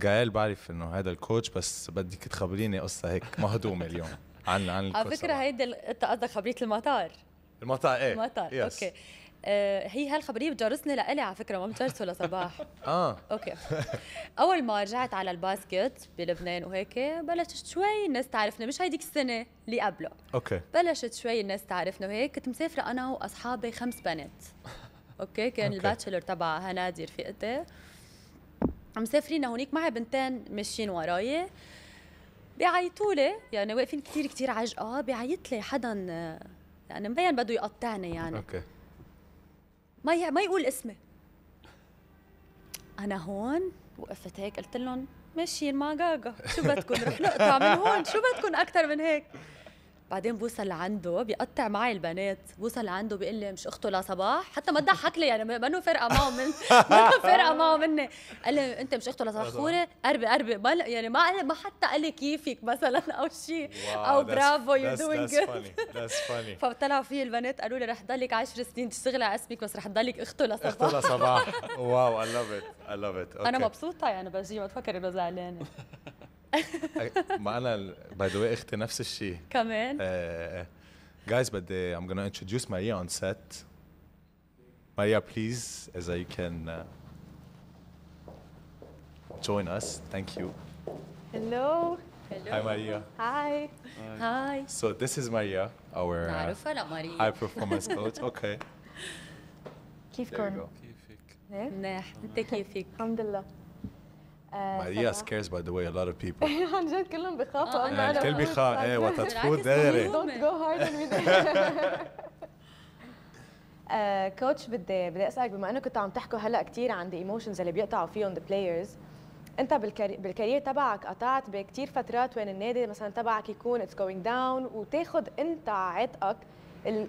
جايل بعرف انه هذا الكوتش بس بدك تخبريني قصه هيك مهضومه اليوم عن عن على فكره هيدي انت قصدك خبريه المطار المطار ايه المطار yes. اوكي آه، هي هالخبريه بتجرسني لإلي على فكره ما بتجرسه لصباح اه اوكي اول ما رجعت على الباسكت بلبنان وهيك بلشت شوي الناس تعرفني مش هيديك السنه اللي قبله اوكي بلشت شوي الناس تعرفني وهيك كنت مسافره انا واصحابي خمس بنات اوكي كان الباتشلر تبع هنادي رفيقتي مسافرين هونيك معي بنتين ماشيين وراي بيعيطوا لي يعني واقفين كثير كثير عجقه بيعيط لي حدا يعني مبين بده يقطعني يعني اوكي ما ي... ما يقول اسمي انا هون وقفت هيك قلت لهم ماشيين مع جاجا شو بدكم رح نقطع من هون شو بدكم اكثر من هيك بعدين بوصل لعنده بيقطع معي البنات بوصل لعنده بيقول لي مش اخته لصباح حتى ما ضحك لي يعني انه فرقه معه من منه فرقه معه مني قال لي انت مش اخته لصباح خوري قربي قربي ما يعني ما ما حتى قال لي كيفك مثلا او شيء او برافو يو دوينج جود فطلعوا في البنات قالوا لي رح ضلك 10 سنين تشتغلي على اسمك بس رح تضلك اخته لصباح اخته لصباح واو اي لاف ات اي لاف ات انا مبسوطه يعني بس ما تفكري انه زعلانه معنا باي ذا واي اختي نفس الشيء كمان جايز بدي I'm gonna introduce Maria on set Maria please as I can uh, join us thank you hello Hello. Hi Maria. Hi. Hi. So this is Maria, our لا uh, ماريا. High performance coach. Okay. كيفكم؟ كيفك؟ منيح، أنت كيفك؟ الحمد لله. ماريا سكيرز باي ذا واي ا لوت اوف بيبل عن جد كلهم بيخافوا آه. انا الكل بيخاف ايه وقت تفوت دغري دونت جو هارد اون كوتش بدي بدي اسالك بما انه كنتوا عم تحكوا هلا كثير عن ذا ايموشنز اللي بيقطعوا فيهم ذا بلايرز انت بالكارير تبعك قطعت بكثير فترات وين النادي مثلا تبعك يكون اتس جوينج داون وتاخذ انت عتقك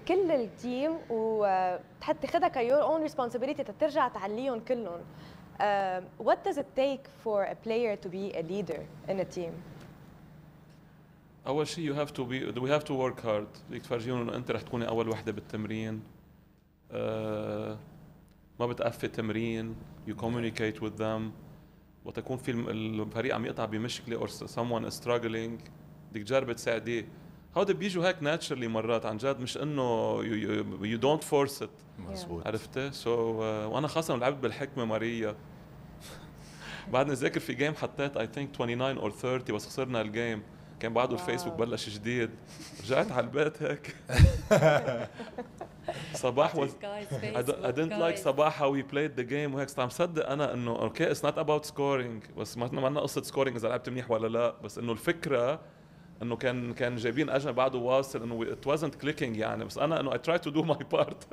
كل التيم وتحط آه، تاخذها كيور اون ريسبونسبيلتي ترجع تعليهم كلهم Um, what does it take for a player to be a leader in a team? اول شيء you have to be we have to work hard بدك تفرجيهم انه انت رح تكوني اول وحده بالتمرين uh, ما بتقفي تمرين you communicate with them وتكون يكون في الفريق عم يقطع بمشكله or someone is struggling بدك تجربي تساعديه هودي بيجوا هيك ناتشرلي مرات عن جد مش انه يو دونت فورس ات مزبوط عرفتي سو so, uh, وانا خاصه لعبت بالحكمه ماريا بعدني ذاكر في جيم حطيت اي ثينك 29 اور 30 بس خسرنا الجيم كان بعده الفيسبوك بلش جديد رجعت على البيت هيك صباح و اي didn't لايك صباح how he played the وهيك صرت عم صدق انا انه اوكي اتس نوت اباوت سكورينج بس ما قصه سكورينج اذا لعبت منيح ولا لا بس انه الفكره انه كان كان جايبين اجنبي بعده واصل انه ات وازنت كليكينج يعني بس انا انه اي تراي تو دو ماي بارت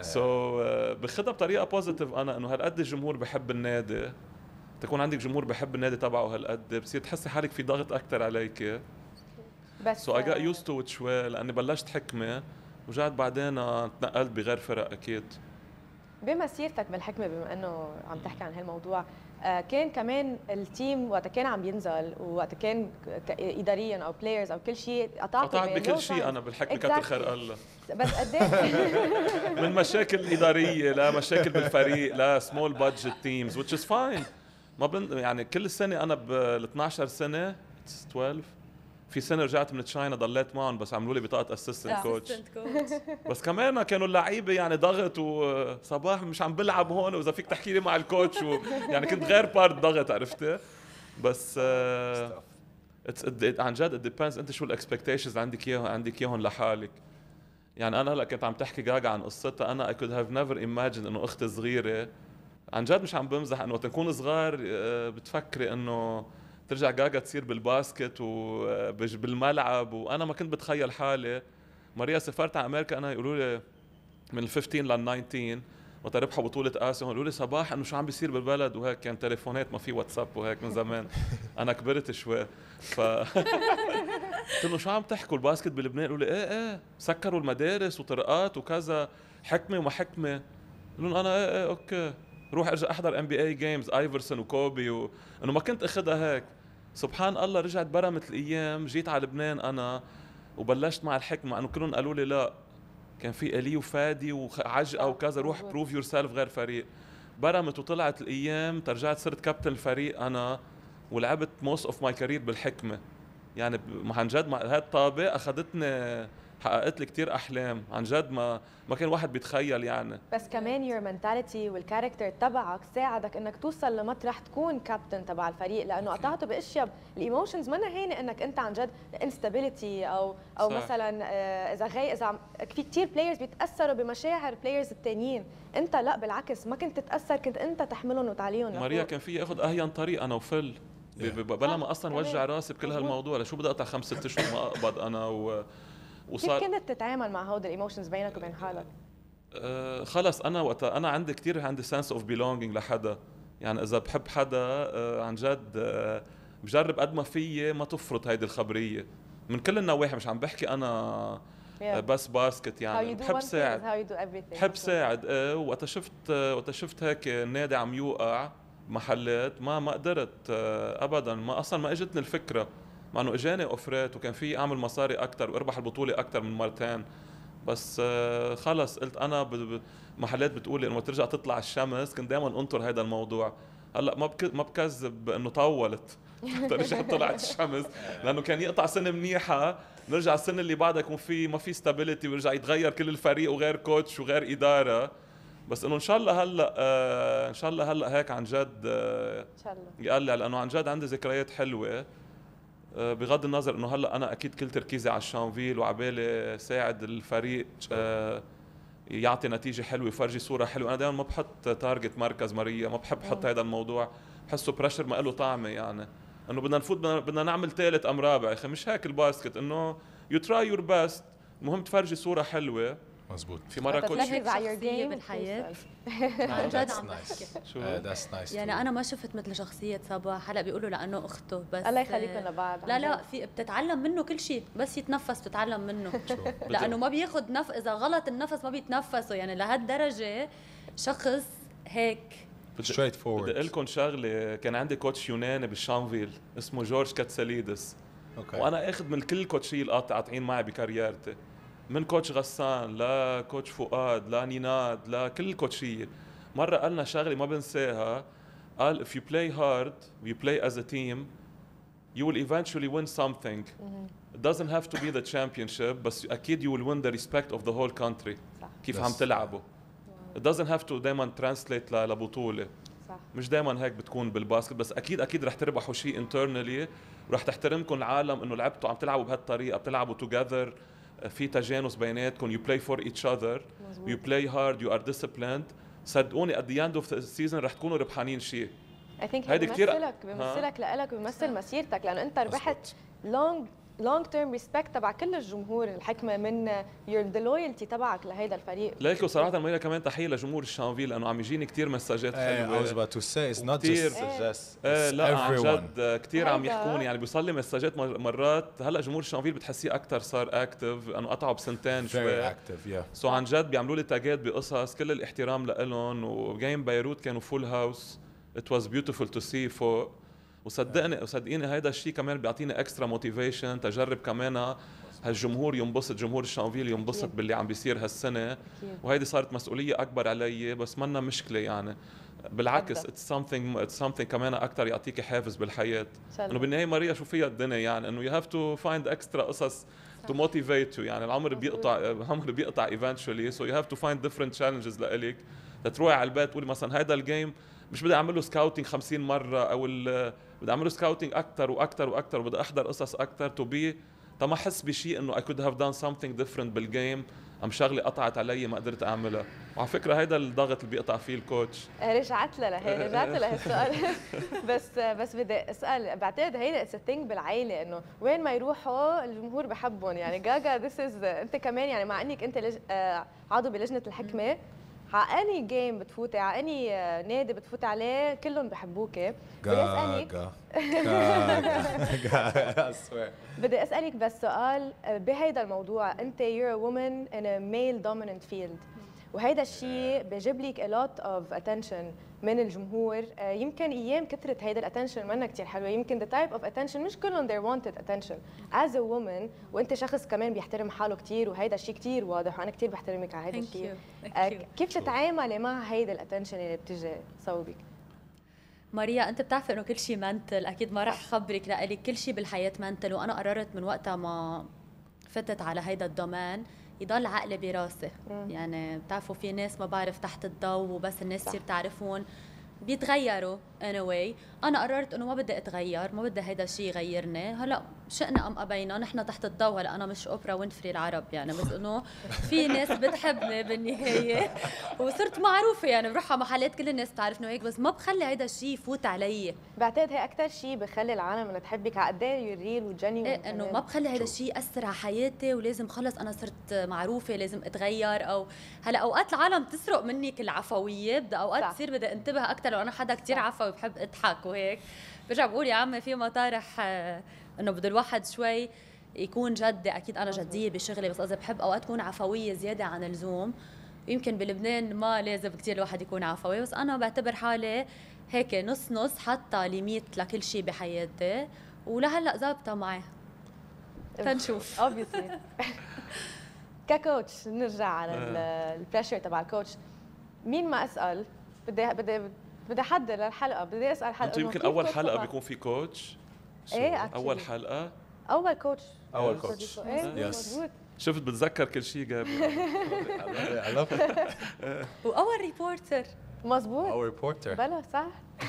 سو باخذها بطريقه بوزيتيف انا انه هالقد الجمهور بحب النادي تكون عندك جمهور بحب النادي تبعه هالقد بصير تحسي حالك في ضغط اكثر عليك بس سو اي جات يوست تو شوي لاني بلشت حكمه ورجعت بعدين تنقلت بغير فرق اكيد بمسيرتك بالحكمه بما انه عم تحكي عن هالموضوع آه، كان كمان التيم وقت كان عم ينزل وقت كان اداريا او بلايرز او كل شيء قطعت قطعت بكل شيء انا بالحكي exactly. كتر خير الله بس قد إيه؟ من مشاكل اداريه لا مشاكل بالفريق لا سمول بادجت تيمز وتش از فاين ما بن يعني كل سنه انا بال 12 سنه 12 في سنه رجعت من تشاينا ضليت معهم بس عملوا لي بطاقه اسيستنت كوتش بس كمان كانوا اللعيبه يعني ضغط وصباح مش عم بلعب هون واذا فيك تحكي لي مع الكوتش و... يعني كنت غير بارت ضغط عرفتي بس اتس آه، عن جد ات ديبيندز انت شو الاكسبكتيشنز عندك اياهم عندك اياهم لحالك يعني انا هلا كنت عم تحكي جاجا عن قصتها انا اي كود هاف نيفر ايماجن انه اختي صغيره عن جد مش عم بمزح انه وقت نكون صغار آه، بتفكري انه ترجع جاجا تصير بالباسكت وبالملعب آه، وانا ما كنت بتخيل حالي ماريا سافرت على امريكا انا يقولوا لي من ال 15 لل 19 وقت ربحوا بطولة آسيا قالوا لي صباح انه شو عم بيصير بالبلد وهيك كان تليفونات ما في واتساب وهيك من زمان انا كبرت شوي ف قلت له شو عم تحكوا الباسكت بلبنان قالوا لي ايه ايه سكروا المدارس وطرقات وكذا حكمه وما حكمه قلت لهم انا ايه ايه اوكي روح ارجع احضر ام بي اي جيمز ايفرسون وكوبي و... انه ما كنت اخذها هيك سبحان الله رجعت برمت الايام جيت على لبنان انا وبلشت مع الحكمه انه كلهم قالوا لي لا كان في الي وفادي وعجقه وكذا روح بروف يور سيلف غير فريق برمت وطلعت الايام ترجعت صرت كابتن الفريق انا ولعبت موست اوف ماي كارير بالحكمه يعني عن جد هالطابه اخذتني حققت لي كثير احلام عن جد ما ما كان واحد بيتخيل يعني بس كمان يور منتاليتي والكاركتر تبعك ساعدك انك توصل لمطرح تكون كابتن تبع الفريق لانه قطعته باشياء الايموشنز ما هينه انك انت عن جد انستابيليتي او او صح. مثلا آه، اذا غي اذا في كثير بلايرز بيتاثروا بمشاعر بلايرز الثانيين انت لا بالعكس ما كنت تتاثر كنت انت تحملهم وتعليهم ماريا كان في اخذ اهين طريق انا وفل بلا ما اصلا وجع راسي بكل هالموضوع لشو بدي اقطع خمس ست شهور ما اقبض انا و وصار كيف كنت تتعامل مع هود الايموشنز بينك وبين حالك؟ آه، خلص انا وقتها انا عندي كثير عندي سنس اوف بيلونجينج لحدا يعني اذا بحب حدا آه، عن جد آه، بجرب قد ما فيي ما تفرط هيدي الخبريه من كل النواحي مش عم بحكي انا yeah. بس باسكت يعني بحب ساعد بحب ساعد ايه وقتها شفت وقتها شفت هيك النادي عم يوقع محلات ما ما قدرت ابدا ما اصلا ما اجتني الفكره مع انه اجاني اوفرات وكان في اعمل مصاري اكثر واربح البطوله اكثر من مرتين بس آه، خلص قلت انا محلات بتقولي انه ترجع تطلع الشمس كنت دائما انطر هذا الموضوع هلا ما ما بكذب انه طولت رجعت طلعت الشمس لانه كان يقطع سنه منيحه نرجع السنه اللي بعدها يكون في ما في ستابيليتي ويرجع يتغير كل الفريق وغير كوتش وغير اداره بس انه ان شاء الله هلا آه ان شاء الله هلا هيك عن جد آه ان شاء الله يقلع لانه عن جد عندي ذكريات حلوه آه، بغض النظر انه هلا انا اكيد كل تركيزي على الشانفيل وعبالي ساعد الفريق آه، يعطي نتيجه حلوه يفرجي صوره حلوه انا دائما ما بحط تارجت مركز ماريا ما بحب احط هذا آه. الموضوع بحسه بريشر ما له طعمه يعني انه بدنا نفوت بدنا نعمل ثالث ام رابع اخي مش هيك الباسكت انه يو تراي يور بيست المهم تفرجي صوره حلوه مزبوط في مره كنت شخصيه بالحياه عن آه، شو ذاتس آه، نايس يعني انا ما شفت مثل شخصيه صباح هلا بيقولوا لانه اخته بس الله يخليكم لبعض لا لا في بتتعلم منه كل شيء بس يتنفس بتتعلم منه لانه ما بياخذ نف اذا غلط النفس ما بيتنفسه يعني لهالدرجه شخص هيك ستريت فورورد بدي اقول لكم شغله كان عندي كوتش يوناني بالشانفيل اسمه جورج كاتساليدس اوكي وانا اخذ من كل كوتشي اللي قاطعين معي بكاريرتي من كوتش غسان لكوتش فؤاد لنيناد لكل الكوتشيه مره قالنا شغله ما بنساها قال if you play hard you play as a team you will eventually win something it doesn't have to be the championship بس اكيد you will win the respect of the whole country صح. كيف عم تلعبوا it doesn't have to دائما translate لبطوله صح. مش دائما هيك بتكون بالباسكت بس اكيد اكيد رح تربحوا شيء internally رح تحترمكم العالم انه لعبتوا عم تلعبوا بهالطريقه بتلعبوا together في تجانس بيناتكم يو بلاي فور ايتش اذر يو بلاي هارد يو ار ديسيبليند صدقوني ات ذا اند اوف the season رح تكونوا ربحانين شيء I think هيدي كثير بيمثلك بيمثلك لك بيمثل مسيرتك لانه انت ربحت لونج لونج تيرم ريسبكت تبع كل الجمهور الحكمه من يور ذا لويالتي تبعك لهيدا الفريق ليك وصراحه ما كمان تحيه لجمهور الشانفيل لانه عم يجيني كثير مساجات إيه، حلوه اي واز تو سي اتس نوت جاست لا عن جد كثير عم يحكوني يعني بيوصل لي مساجات مرات هلا جمهور الشانفيل بتحسيه اكثر صار اكتف انه قطعوا بسنتين شوي اكتف يا سو عن جد بيعملوا لي تاجات بقصص كل الاحترام لهم وجيم بيروت كانوا فول هاوس ات واز بيوتيفول تو سي فوق وصدقني وصدقيني هيدا الشيء كمان بيعطيني اكسترا موتيفيشن تجرب كمان هالجمهور ينبسط جمهور الشانفيل ينبسط باللي عم بيصير هالسنه أكيد. وهيدي صارت مسؤوليه اكبر علي بس منا مشكله يعني بالعكس اتس سمثينج اتس سمثينج كمان اكثر يعطيك حافز بالحياه انه بالنهايه ماريا شو فيها الدنيا يعني انه يو هاف تو فايند اكسترا قصص تو موتيفيت يو يعني العمر بيقطع العمر بيقطع ايفينشولي سو يو هاف تو فايند ديفرنت تشالنجز لإلك لتروحي على البيت تقولي مثلا هيدا الجيم مش بدي اعمل له سكاوتينج 50 مره او بدي اعمل سكاوتينج اكثر واكثر واكثر وبدي احضر قصص اكثر تو بي تما احس بشيء انه اي كود هاف دان سمثينج ديفرنت بالجيم ام شغله قطعت علي ما قدرت اعملها وعلى فكره هيدا الضغط اللي بيقطع فيه الكوتش إيه، رجعت لها لهي رجعت له السؤال بس بس بدي اسال بعتقد هيدا اتس ثينج بالعيله انه وين ما يروحوا الجمهور بحبهم يعني جاجا ذس از انت كمان يعني مع انك انت لج... آه، عضو بلجنه الحكمه اني جيم بتفوتي على اني آه، نادي بتفوتي عليه كلهم بحبوك بدي اسالك بس سؤال آه، بهيدا الموضوع انت يور وومن ان ميل a فيلد وهيدا الشيء بيجيب لك a lot of attention من الجمهور آه، يمكن ايام كثره هيدا الاتنشن منا كثير حلوه يمكن ذا تايب اوف اتنشن مش كلهم they wanted attention as a woman وانت شخص كمان بيحترم حاله كثير وهيدا الشيء كثير واضح وانا كثير بحترمك على هيدا الشيء آه، كيف تتعاملي مع هيدا الاتنشن اللي بتجي صوبك ماريا انت بتعرفي انه كل شيء منتل اكيد ما راح خبرك لك كل شيء بالحياه منتل وانا قررت من وقتها ما فتت على هيدا الدومين يضل عقلي براسي يعني بتعرفوا في ناس ما بعرف تحت الضو وبس الناس تصير تعرفهم بيتغيروا ان واي انا قررت انه ما بدي اتغير ما بدي هيدا الشيء يغيرني هلا شئنا ام ابينا نحن تحت الضوء هلا انا مش اوبرا وينفري العرب يعني بس انه في ناس بتحبني بالنهايه وصرت معروفه يعني بروح على محلات كل الناس بتعرفني وهيك بس ما بخلي هيدا الشيء يفوت علي بعتقد هي اكثر شيء بخلي العالم انه تحبك على قد ايه ريل وجني ايه انه ما بخلي هيدا الشيء ياثر على حياتي ولازم خلص انا صرت معروفه لازم اتغير او هلا اوقات العالم تسرق منك العفويه بدي اوقات بصير بدي انتبه اكثر لو انا حدا كثير عفوي بحب اضحك وهيك برجع بقول يا عمي في مطارح آه، انه بده الواحد شوي يكون جدي اكيد انا جديه بشغلي بس قصدي بحب اوقات اكون عفويه زياده عن اللزوم يمكن بلبنان ما لازم كثير الواحد يكون عفوي بس انا بعتبر حالي هيك نص نص حتى ليميت لكل شيء بحياتي ولهلا ظابطه معي تنشوف اوبسلي ككوتش نرجع على آه. البريشر تبع الكوتش مين ما اسال بدي بدي بدي احضر للحلقه بدي اسال حلقه يمكن اول حلقه بيكون في كوتش ايه اول حلقه اول كوتش اول كوتش يس شفت بتذكر كل شيء قبل واول ريبورتر مزبوط اول ريبورتر بلا صح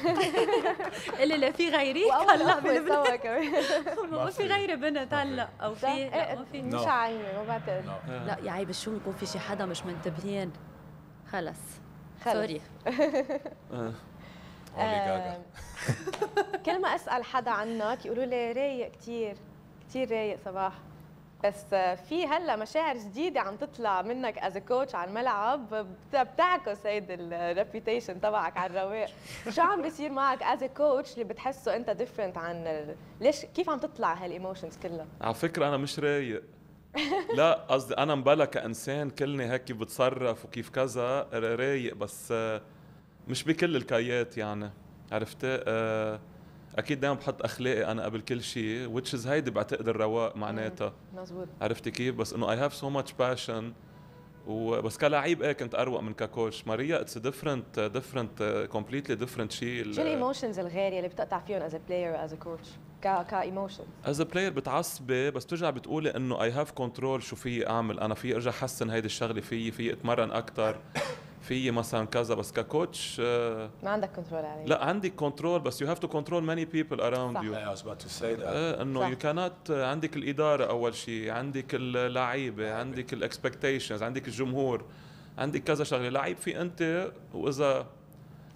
اللي لا في غيري هلا سوا كمان ما في غيري بنت هلا او في ما في مش عيني ما بعتقد لا يا عيب شو يكون في شي حدا مش منتبهين خلص سوري آه، كل ما اسال حدا عنك يقولوا لي رايق كثير كثير رايق صباح بس في هلا مشاعر جديده عم تطلع منك از كوتش على الملعب بتعكس هيدي الريبيتيشن تبعك على الرواق شو عم بيصير معك از كوتش اللي بتحسه انت ديفرنت عن ليش كيف عم تطلع هالايموشنز كلها على فكره انا مش رايق لا قصدي انا مبلا كانسان كلني هيك كيف بتصرف وكيف كذا رايق بس مش بكل الكايات يعني عرفت آه، اكيد دائما بحط اخلاقي انا قبل كل شيء which is هيدي بعتقد الرواق معناتها مزبوط عرفتي كيف بس انه اي هاف سو ماتش باشن وبس كلاعب ايه كنت اروق من ككوتش ماريا اتس ديفرنت ديفرنت كومبليتلي ديفرنت شيء شو الايموشنز الغاليه اللي بتقطع فيهم از بلاير از كوتش كا ايموشن از بلاير بتعصبي بس ترجع بتقولي انه اي هاف كنترول شو في اعمل انا في ارجع احسن هيدي الشغله فيي في اتمرن اكثر في مثلا كذا بس ككوتش آه، ما عندك كنترول عليه لا عندي كنترول بس يو هاف تو كنترول ماني بيبل اراوند يو انه يو كانت آه، عندك الاداره اول شيء عندك اللعيبه عندك الاكسبكتيشنز عندك الجمهور عندك كذا شغله لعيب في انت واذا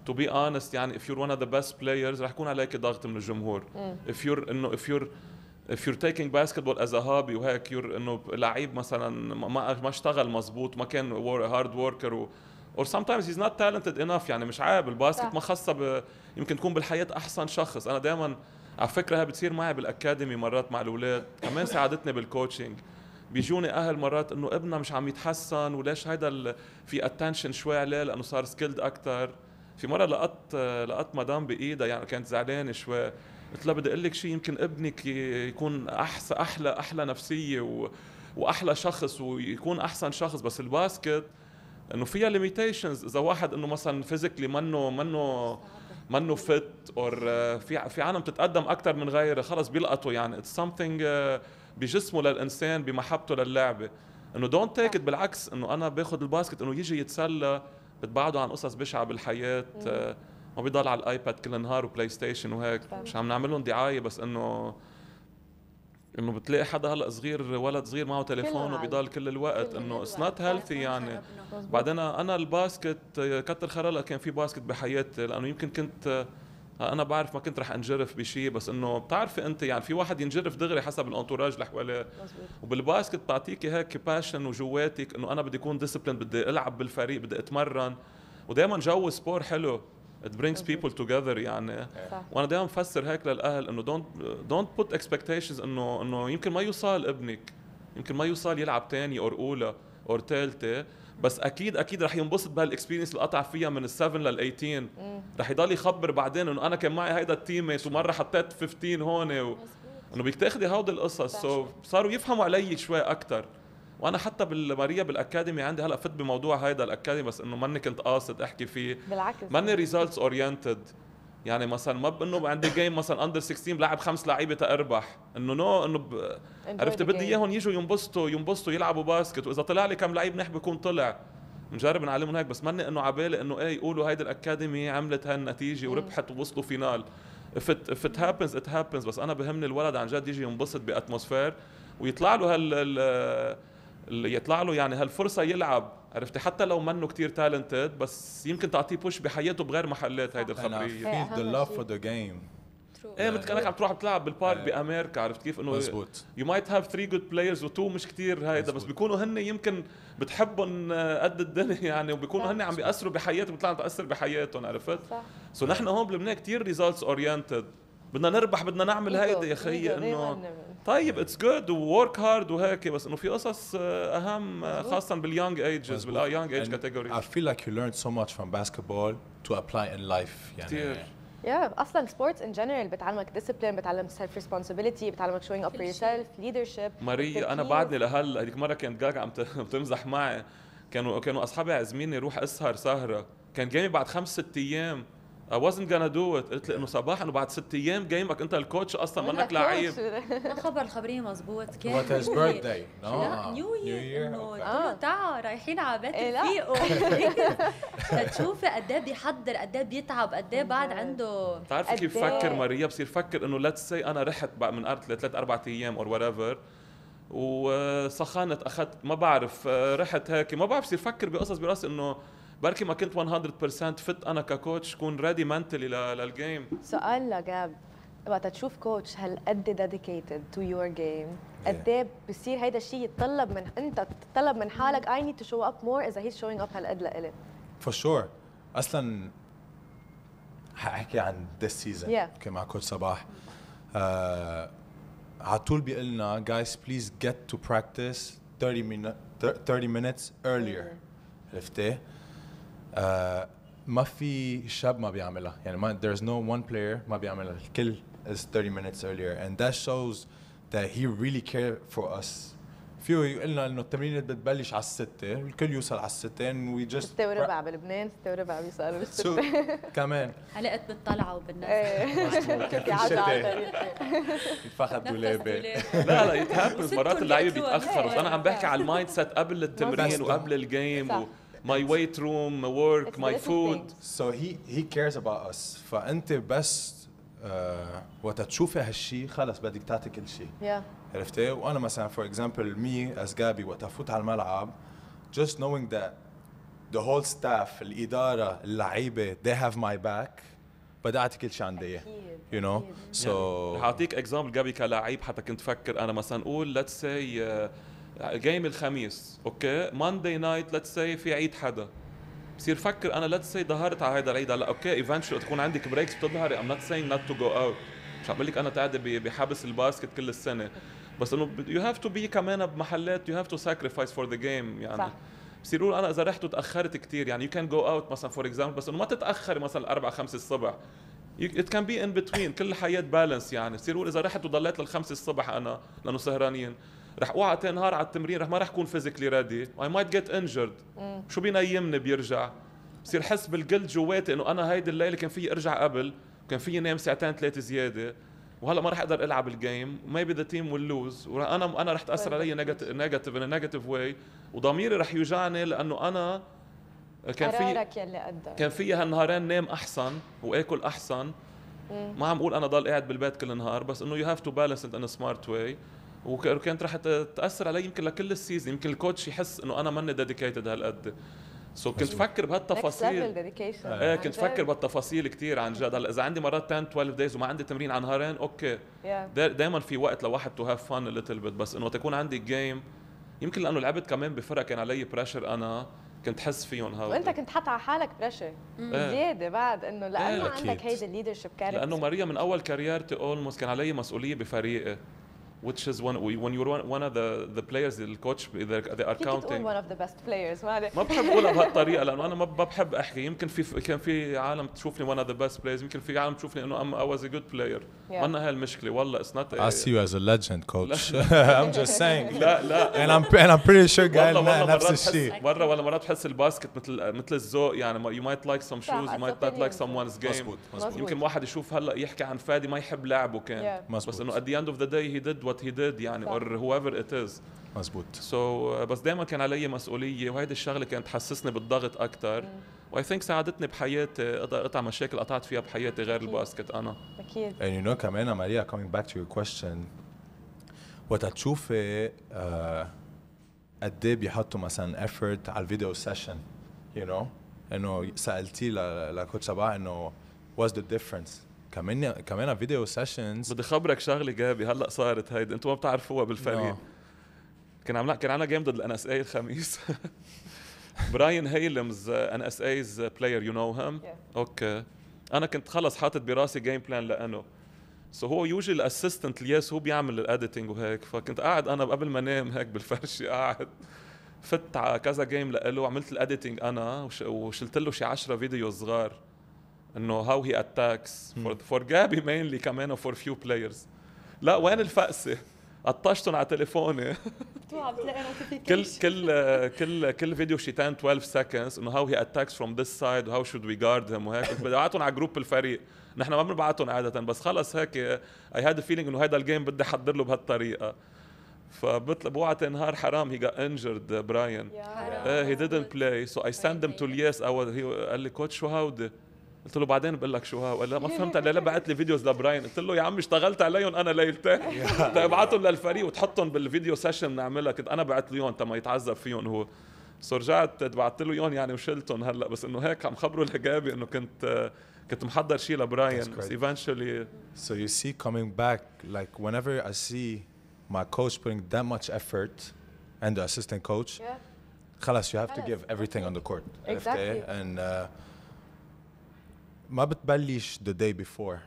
تو بي اونست يعني اف يور ون اوف ذا بيست بلايرز رح يكون عليك ضغط من الجمهور اف يور انه اف يور if you're taking basketball as a hobby وهيك you're انه لعيب مثلا ما ما اشتغل مزبوط ما كان هارد وركر اور sometimes he's not talented enough يعني مش عيب الباسكت ما خاصه ب... يمكن تكون بالحياه احسن شخص انا دائما على فكره هي بتصير معي بالاكاديمي مرات مع الاولاد كمان ساعدتني بالكوتشنج بيجوني اهل مرات انه ابنه مش عم يتحسن وليش هيدا ال... في اتنشن شوي عليه لانه صار سكيلد اكثر في مره لقط لقط مدام بايدها يعني كانت زعلانه شوي قلت لها بدي اقول لك شيء يمكن ابنك يكون احسن احلى احلى نفسيه و... واحلى شخص ويكون احسن شخص بس الباسكت انه فيها ليميتيشنز اذا واحد انه مثلا فيزيكلي منه منه منه فت اور آه، في في عالم تتقدم اكثر من غيره خلص بيلقطوا يعني اتس آه، سمثينج بجسمه للانسان بمحبته للعبه انه دونت تيك بالعكس انه انا باخذ الباسكت انه يجي يتسلى بتبعده عن قصص بشعه بالحياه آه، ما بيضل على الايباد كل النهار وبلاي ستيشن وهيك مش عم نعمل لهم دعايه بس انه انه بتلاقي حدا هلا صغير ولد صغير معه تليفون وبيضل كل الوقت انه اتس نوت هيلثي يعني بعدين انا الباسكت كتر خير كان في باسكت بحياتي لانه يمكن كنت انا بعرف ما كنت رح انجرف بشيء بس انه بتعرفي انت يعني في واحد ينجرف دغري حسب الانتوراج اللي حواليه وبالباسكت بتعطيكي هيك باشن وجواتك انه انا بدي اكون ديسبلين بدي العب بالفريق بدي اتمرن ودائما جو سبور حلو it brings people together يعني صح. وانا دائما بفسر هيك للاهل انه دونت دونت بوت اكسبكتيشنز انه انه يمكن ما يوصل ابنك يمكن ما يوصل يلعب تاني اور اولى اور ثالثه بس اكيد اكيد رح ينبسط بهالاكسبيرينس اللي قطع فيها من ال7 لل18 رح يضل يخبر بعدين انه انا كان معي هيدا ميت ومره حطيت 15 هون و... انه بدك تاخذي هودي القصص سو صاروا يفهموا علي شوي اكثر وانا حتى بالماريا بالاكاديمي عندي هلا فت بموضوع هيدا الاكاديمي بس انه ماني كنت قاصد احكي فيه بالعكس ماني ريزلتس اورينتد يعني مثلا ما انه عندي جيم مثلا اندر 16 بلعب خمس لعيبه تاربح انه نو انه ب... عرفت بدي اياهم يجوا ينبسطوا ينبسطوا يلعبوا باسكت واذا طلع لي كم لعيب نح بكون طلع بنجرب نعلمهم هيك بس ماني انه عبالي انه ايه يقولوا هيدي الاكاديمي عملت هالنتيجه وربحت ووصلوا فينال if it, if it happens it happens بس انا بهمني الولد عن جد يجي ينبسط باتموسفير ويطلع له هال اللي يطلع له يعني هالفرصه يلعب عرفتي حتى لو منه كتير تالنتد بس يمكن تعطيه بوش بحياته بغير محلات هيدي الخبريه ذا لاف فور ذا جيم ايه مثل إيه، كانك عم تروح بتلعب بالبارك إيه. بامريكا عرفت كيف انه مزبوط يو مايت هاف 3 جود بلايرز وتو مش كتير هيدا بس بيكونوا هن يمكن بتحبهم قد الدنيا يعني وبيكونوا هن عم بياثروا بحياتهم بتطلع تاثر بحياتهم عرفت؟ صح سو نحن هون بلبنان كتير ريزلتس اورينتد بدنا نربح بدنا نعمل إيه هيدي يا إيه خيي إيه انه يعني؟ طيب اتس جود وورك هارد وهيك بس انه في قصص آه، اهم خاصه باليونج ايجز باليونج ايج كاتيجوري I feel like you learned so much from basketball to apply in life يعني يا اصلا سبورتس ان جنرال بتعلمك ديسيبلين بتعلم سيلف ريسبونسبيلتي بتعلمك شوينج اب يور سيلف ليدرشيب ماري انا بعدني لهلا هذيك مره كانت جاجا عم تمزح معي كانوا كانوا اصحابي عازميني روح اسهر سهره كان جامي بعد خمس ست ايام اي wasn't gonna do it قلت لي انه صباح انه بعد ست ايام جيمك انت الكوتش اصلا منك لعيب ما خبر الخبريه مزبوط كان وات هيز بيرث داي نيو يير انه آه. تعا رايحين على بيت إيه، الفيقو تشوفي قد ايه بيحضر قد ايه بيتعب قد ايه بعد عنده بتعرفي كيف بفكر ماريا بصير فكر انه ليتس سي انا رحت من ارض لثلاث اربع ايام اور وات ايفر وسخنت اخذت ما بعرف آه، رحت هيك ما بعرف بصير فكر بقصص براسي انه بركي ما كنت 100% فت انا ككوتش كون ريدي منتلي للجيم سؤال لجاب وقت تشوف كوتش هالقد ديديكيتد تو يور جيم قد ايه بصير هيدا الشيء يتطلب من انت تطلب من حالك اي نيد تو شو اب مور اذا هيز شوينج اب هالقد لإلي فور شور اصلا حاحكي عن ذس سيزون اوكي مع كوتش صباح آه، على طول بيقول لنا جايز بليز جيت تو براكتس 30 30 minutes earlier عرفتي؟ mm -hmm. آه، ما في شاب ما بيعملها يعني ما there's no one player ما بيعملها الكل is 30 minutes earlier and that shows that he really care for us فيو يقول لنا انه التمرين بتبلش على الستة الكل يوصل على الستة وي جاست ستة وربع بلبنان ستة وربع بيوصلوا بالستة كمان علقت بالطلعة وبالنفس ايه عالطريق فخد دولابة لا لا يتهبل مرات اللعيبة بيتأخروا انا عم بحكي على إيه. المايند سيت قبل التمرين وقبل الجيم my weight room, my work, my food. So he he cares about us. فأنت بس uh, وقت تشوفي هالشيء خلص بدك تعطي كل شيء. Yeah. عرفتي؟ وأنا مثلا for example me as Gabi وقت أفوت على الملعب just knowing that the whole staff, الإدارة, اللعيبة they have my back بدي أعطي كل شيء عندي You know؟ So. رح yeah. أعطيك example Gabi كلاعب حتى كنت فكر أنا مثلا قول let's say uh, جيم الخميس اوكي ماندي نايت ليتس سي في عيد حدا بصير فكر انا ليتس سي ظهرت على هذا العيد هلا اوكي ايفنشولي تكون عندك بريكس بتظهري ام نوت سينج نوت تو جو اوت مش عم لك انا قاعده بحبس الباسكت كل السنه بس انه يو هاف تو بي كمان بمحلات يو هاف تو ساكريفايس فور ذا جيم يعني صح. بصير انا اذا رحت وتاخرت كثير يعني يو كان جو اوت مثلا فور اكزامبل بس انه ما تتاخري مثلا 4 5 الصبح ات كان بي ان بتوين كل الحياه بالانس يعني بصير اذا رحت وضليت للخمسة الصبح انا لانه سهرانين رح اوعى ثاني نهار على التمرين رح ما رح اكون فيزيكلي ريدي اي مايت جيت انجرد شو بينيمني بيرجع بصير حس بالجلد جواتي انه انا هيدي الليله كان فيي ارجع قبل كان فيي نام ساعتين ثلاثه زياده وهلا ما رح اقدر العب الجيم ميبي ذا تيم ويل لوز وانا انا رح تاثر علي نيجاتيف ان نيجاتيف واي وضميري رح يوجعني لانه انا كان في يلي كان في هالنهارين نام احسن واكل احسن ما عم اقول انا ضل قاعد بالبيت كل النهار بس انه يو هاف تو بالانس ان سمارت واي وكانت رح تاثر علي يمكن لكل السيزون يمكن الكوتش يحس انه انا ماني ديديكيتد هالقد سو كنت إيه، فكر بهالتفاصيل ايه كنت فكر بالتفاصيل كثير عن جد هلا اذا عندي مرات 10 12 دايز وما عندي تمرين على نهارين اوكي دائما في وقت لواحد تو هاف فن ليتل بيت بس انه تكون عندي جيم يمكن لانه لعبت كمان بفرق كان علي بريشر انا كنت حس فيهم هذا وانت كنت حاطة على حالك بريشر إيه. زياده بعد انه لانه إيه. عندك هيدي الليدرشيب كاركتر لانه ماريا من اول كاريرتي اولموست كان علي مسؤوليه بفريقي which is one when you're one, one of the the players the coach they are counting one of the best players ما بحب اقولها بهالطريقه لانه انا ما بحب احكي يمكن في كان في عالم تشوفني one of the best players يمكن في عالم تشوفني انه I was a good player yeah. ما هاي المشكله والله it's not a I see you as a legend coach I'm just saying لا لا and I'm and I'm pretty sure قايل نفس الشيء مره ولا مرات بحس الباسكت مثل مثل الذوق يعني you might like some shoes you might not like someone's game مزبوط يمكن واحد يشوف هلا يحكي عن فادي ما يحب لاعبه كان بس انه at the end of the day he did what he did يعني اور or whoever it is مظبوط سو so, آه، بس دائما كان علي مسؤوليه وهيدي الشغله كانت تحسسني بالضغط اكثر واي ثينك ساعدتني بحياتي اقدر اقطع مشاكل قطعت فيها بحياتي غير الباسكت انا اكيد and you know كمان ماريا coming back to your question وقت تشوفي آه، قد ايه بيحطوا مثلا ايفورت على الفيديو سيشن you know انه سالتيه لكوتش صباح انه واز ذا ديفرنس كمان كمان فيديو سيشنز بدي خبرك شغله جابي هلا صارت هيدي انتم ما بتعرفوها بالفريق نعم. كان عم كان عنا جيم ضد الان اس اي الخميس براين هيلمز ان اس ايز بلاير يو نو هيم اوكي انا كنت خلص حاطط براسي جيم بلان لانه سو هو يوجي الاسيستنت الياس هو بيعمل الاديتنج وهيك فكنت قاعد انا قبل ما انام هيك بالفرشه قاعد فت على كذا جيم لإله عملت الاديتنج انا وشلت له شي 10 فيديو صغار انه هاو هي اتاكس فور جابي مينلي كمان وفور فيو بلايرز لا وين الفأسة؟ قطشتهم على تليفوني كل كل كل كل فيديو شي 10 12 سكندز انه هاو هي اتاكس فروم ذيس سايد وهاو شود وي جارد هيم وهيك ببعتهم على جروب الفريق نحن ما بنبعتهم عاده بس خلص هيك اي هاد فيلينج انه هذا الجيم بدي احضر له بهالطريقه فبطلع بوعة نهار حرام هي got injured براين هي eh, didn't play so I sent them to Lies قال لي كوتش شو هاودي قلت له بعدين بقول لك شو ها ولا ما فهمت لا بعت لي فيديوز لبراين قلت له يا عمي اشتغلت عليهم انا ليلتين تبعتهم للفريق وتحطهم بالفيديو سيشن نعملها كنت انا بعت له تما يتعذب فيهم هو سو رجعت بعت له يون يعني وشلتهم هلا بس انه هيك عم خبروا الحجابي انه كنت كنت محضر شيء لبراين بس eventually so you see coming back like whenever I see my coach putting that much effort and the assistant coach yeah. خلاص you have to give everything on the court exactly. and uh, ما بتبلش the day before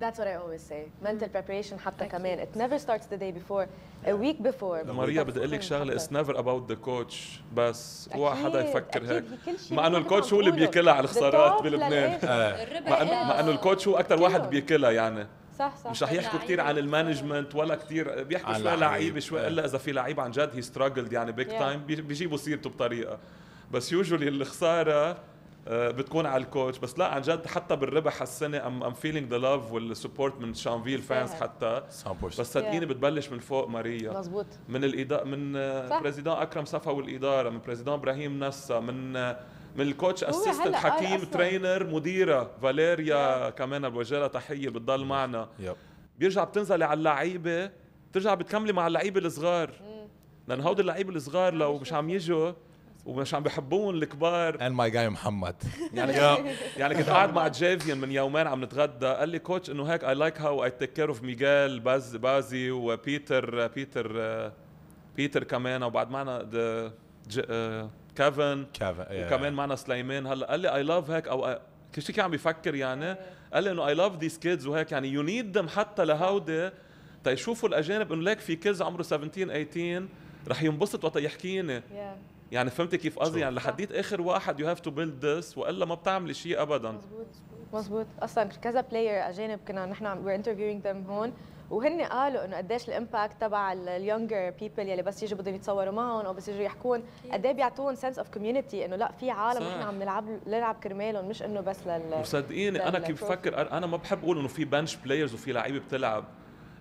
That's what I always say. Mental preparation حتى كمان. It never starts the day before. A week before. ماريا بدي اقول لك شغله it's never about the coach بس اوعى حدا يفكر هيك مع انه الكوتش هو اللي بياكلها على الخسارات بلبنان آه. مع انه الكوتش هو اكثر واحد بياكلها يعني صح صح مش رح يحكوا كثير عن المانجمنت ولا كثير بيحكوا شوي لعيبه شوي آه. الا اذا في لعيب عن جد هي ستراجلد يعني بيج تايم بيجيبوا سيرته بطريقه بس يوجولي الخساره آه، بتكون على الكوتش بس لا عن جد حتى بالربح هالسنه ام ام فيلينج ذا لاف والسبورت من شانفيل فانز حتى بس صدقيني بتبلش من فوق ماريا مزبوط من الاداره من بريزيدان آه، اكرم صفا والاداره من بريزيدان ابراهيم نسا من آه، من الكوتش اسيستنت حكيم ترينر مديره فاليريا yeah. كمان بوجه لها تحيه بتضل معنا yeah. بيرجع بتنزلي على اللعيبه بترجع بتكملي مع اللعيبه الصغار لان هودي اللعيبه الصغار لو مش عم يجوا ومش عم بحبون الكبار اند ماي جاي محمد يعني يعني كنت قاعد مع جيفيان من يومين عم نتغدى قال لي كوتش انه هيك اي لايك هاو اي تيك كير اوف ميغيل باز بازي وبيتر بيتر بيتر كمان وبعد معنا كيفن كيفن uh, وكمان معنا سليمان هلا قال لي اي لاف هيك او كل شيء كان عم بيفكر يعني قال لي انه اي لاف ذيس كيدز وهيك يعني يو نيد ذم حتى لهودي تيشوفوا الاجانب انه ليك في كيدز عمره 17 18 رح ينبسط وقت يحكيني yeah. يعني فهمتي كيف قصدي يعني لحديت اخر واحد يو هاف تو بيلد ذس والا ما بتعملي شيء ابدا مزبوط مزبوط اصلا كذا بلاير اجانب كنا نحن عم وير انترفيوينج ذم هون وهن قالوا انه قديش الامباكت تبع اليونجر بيبل يلي بس يجوا بدهم يتصوروا معهم او بس يجوا يحكون قد ايه بيعطوهم سنس اوف كوميونتي انه لا في عالم نحن عم نلعب نلعب كرمالهم مش انه بس لل وصدقيني انا كيف بفكر انا ما بحب اقول انه في بنش بلايرز وفي لعيبه بتلعب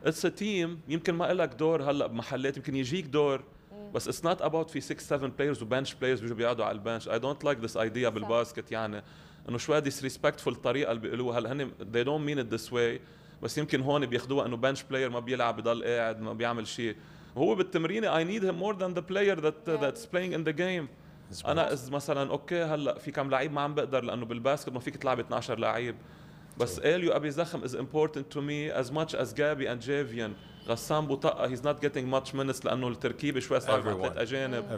اتس تيم يمكن ما لك دور هلا بمحلات يمكن يجيك دور بس اتس نوت اباوت في 6 7 بلايرز وبنش بلايرز بيجوا بيقعدوا على البنش اي دونت لايك ذس ايديا بالباسكت يعني انه شوي ريسبكتفول الطريقه اللي بيقولوها هلا هن they don't mean it this way بس يمكن هون بياخذوها انه بنش بلاير ما بيلعب بضل قاعد ما بيعمل شيء هو بالتمرين اي نيد هيم مور ذان ذا بلاير ذات ذاتس بلاينج ان ذا جيم انا انا مثلا اوكي هلا في كم لعيب ما عم بقدر لانه بالباسكت ما فيك تلعب 12 لعيب بس اليو ابي زخم از امبورتنت تو مي از ماتش از جابي اند جافيان غسان بوطقه هيز نوت جيتنج ماتش مينتس لانه التركيبه شوي صار ثلاث اجانب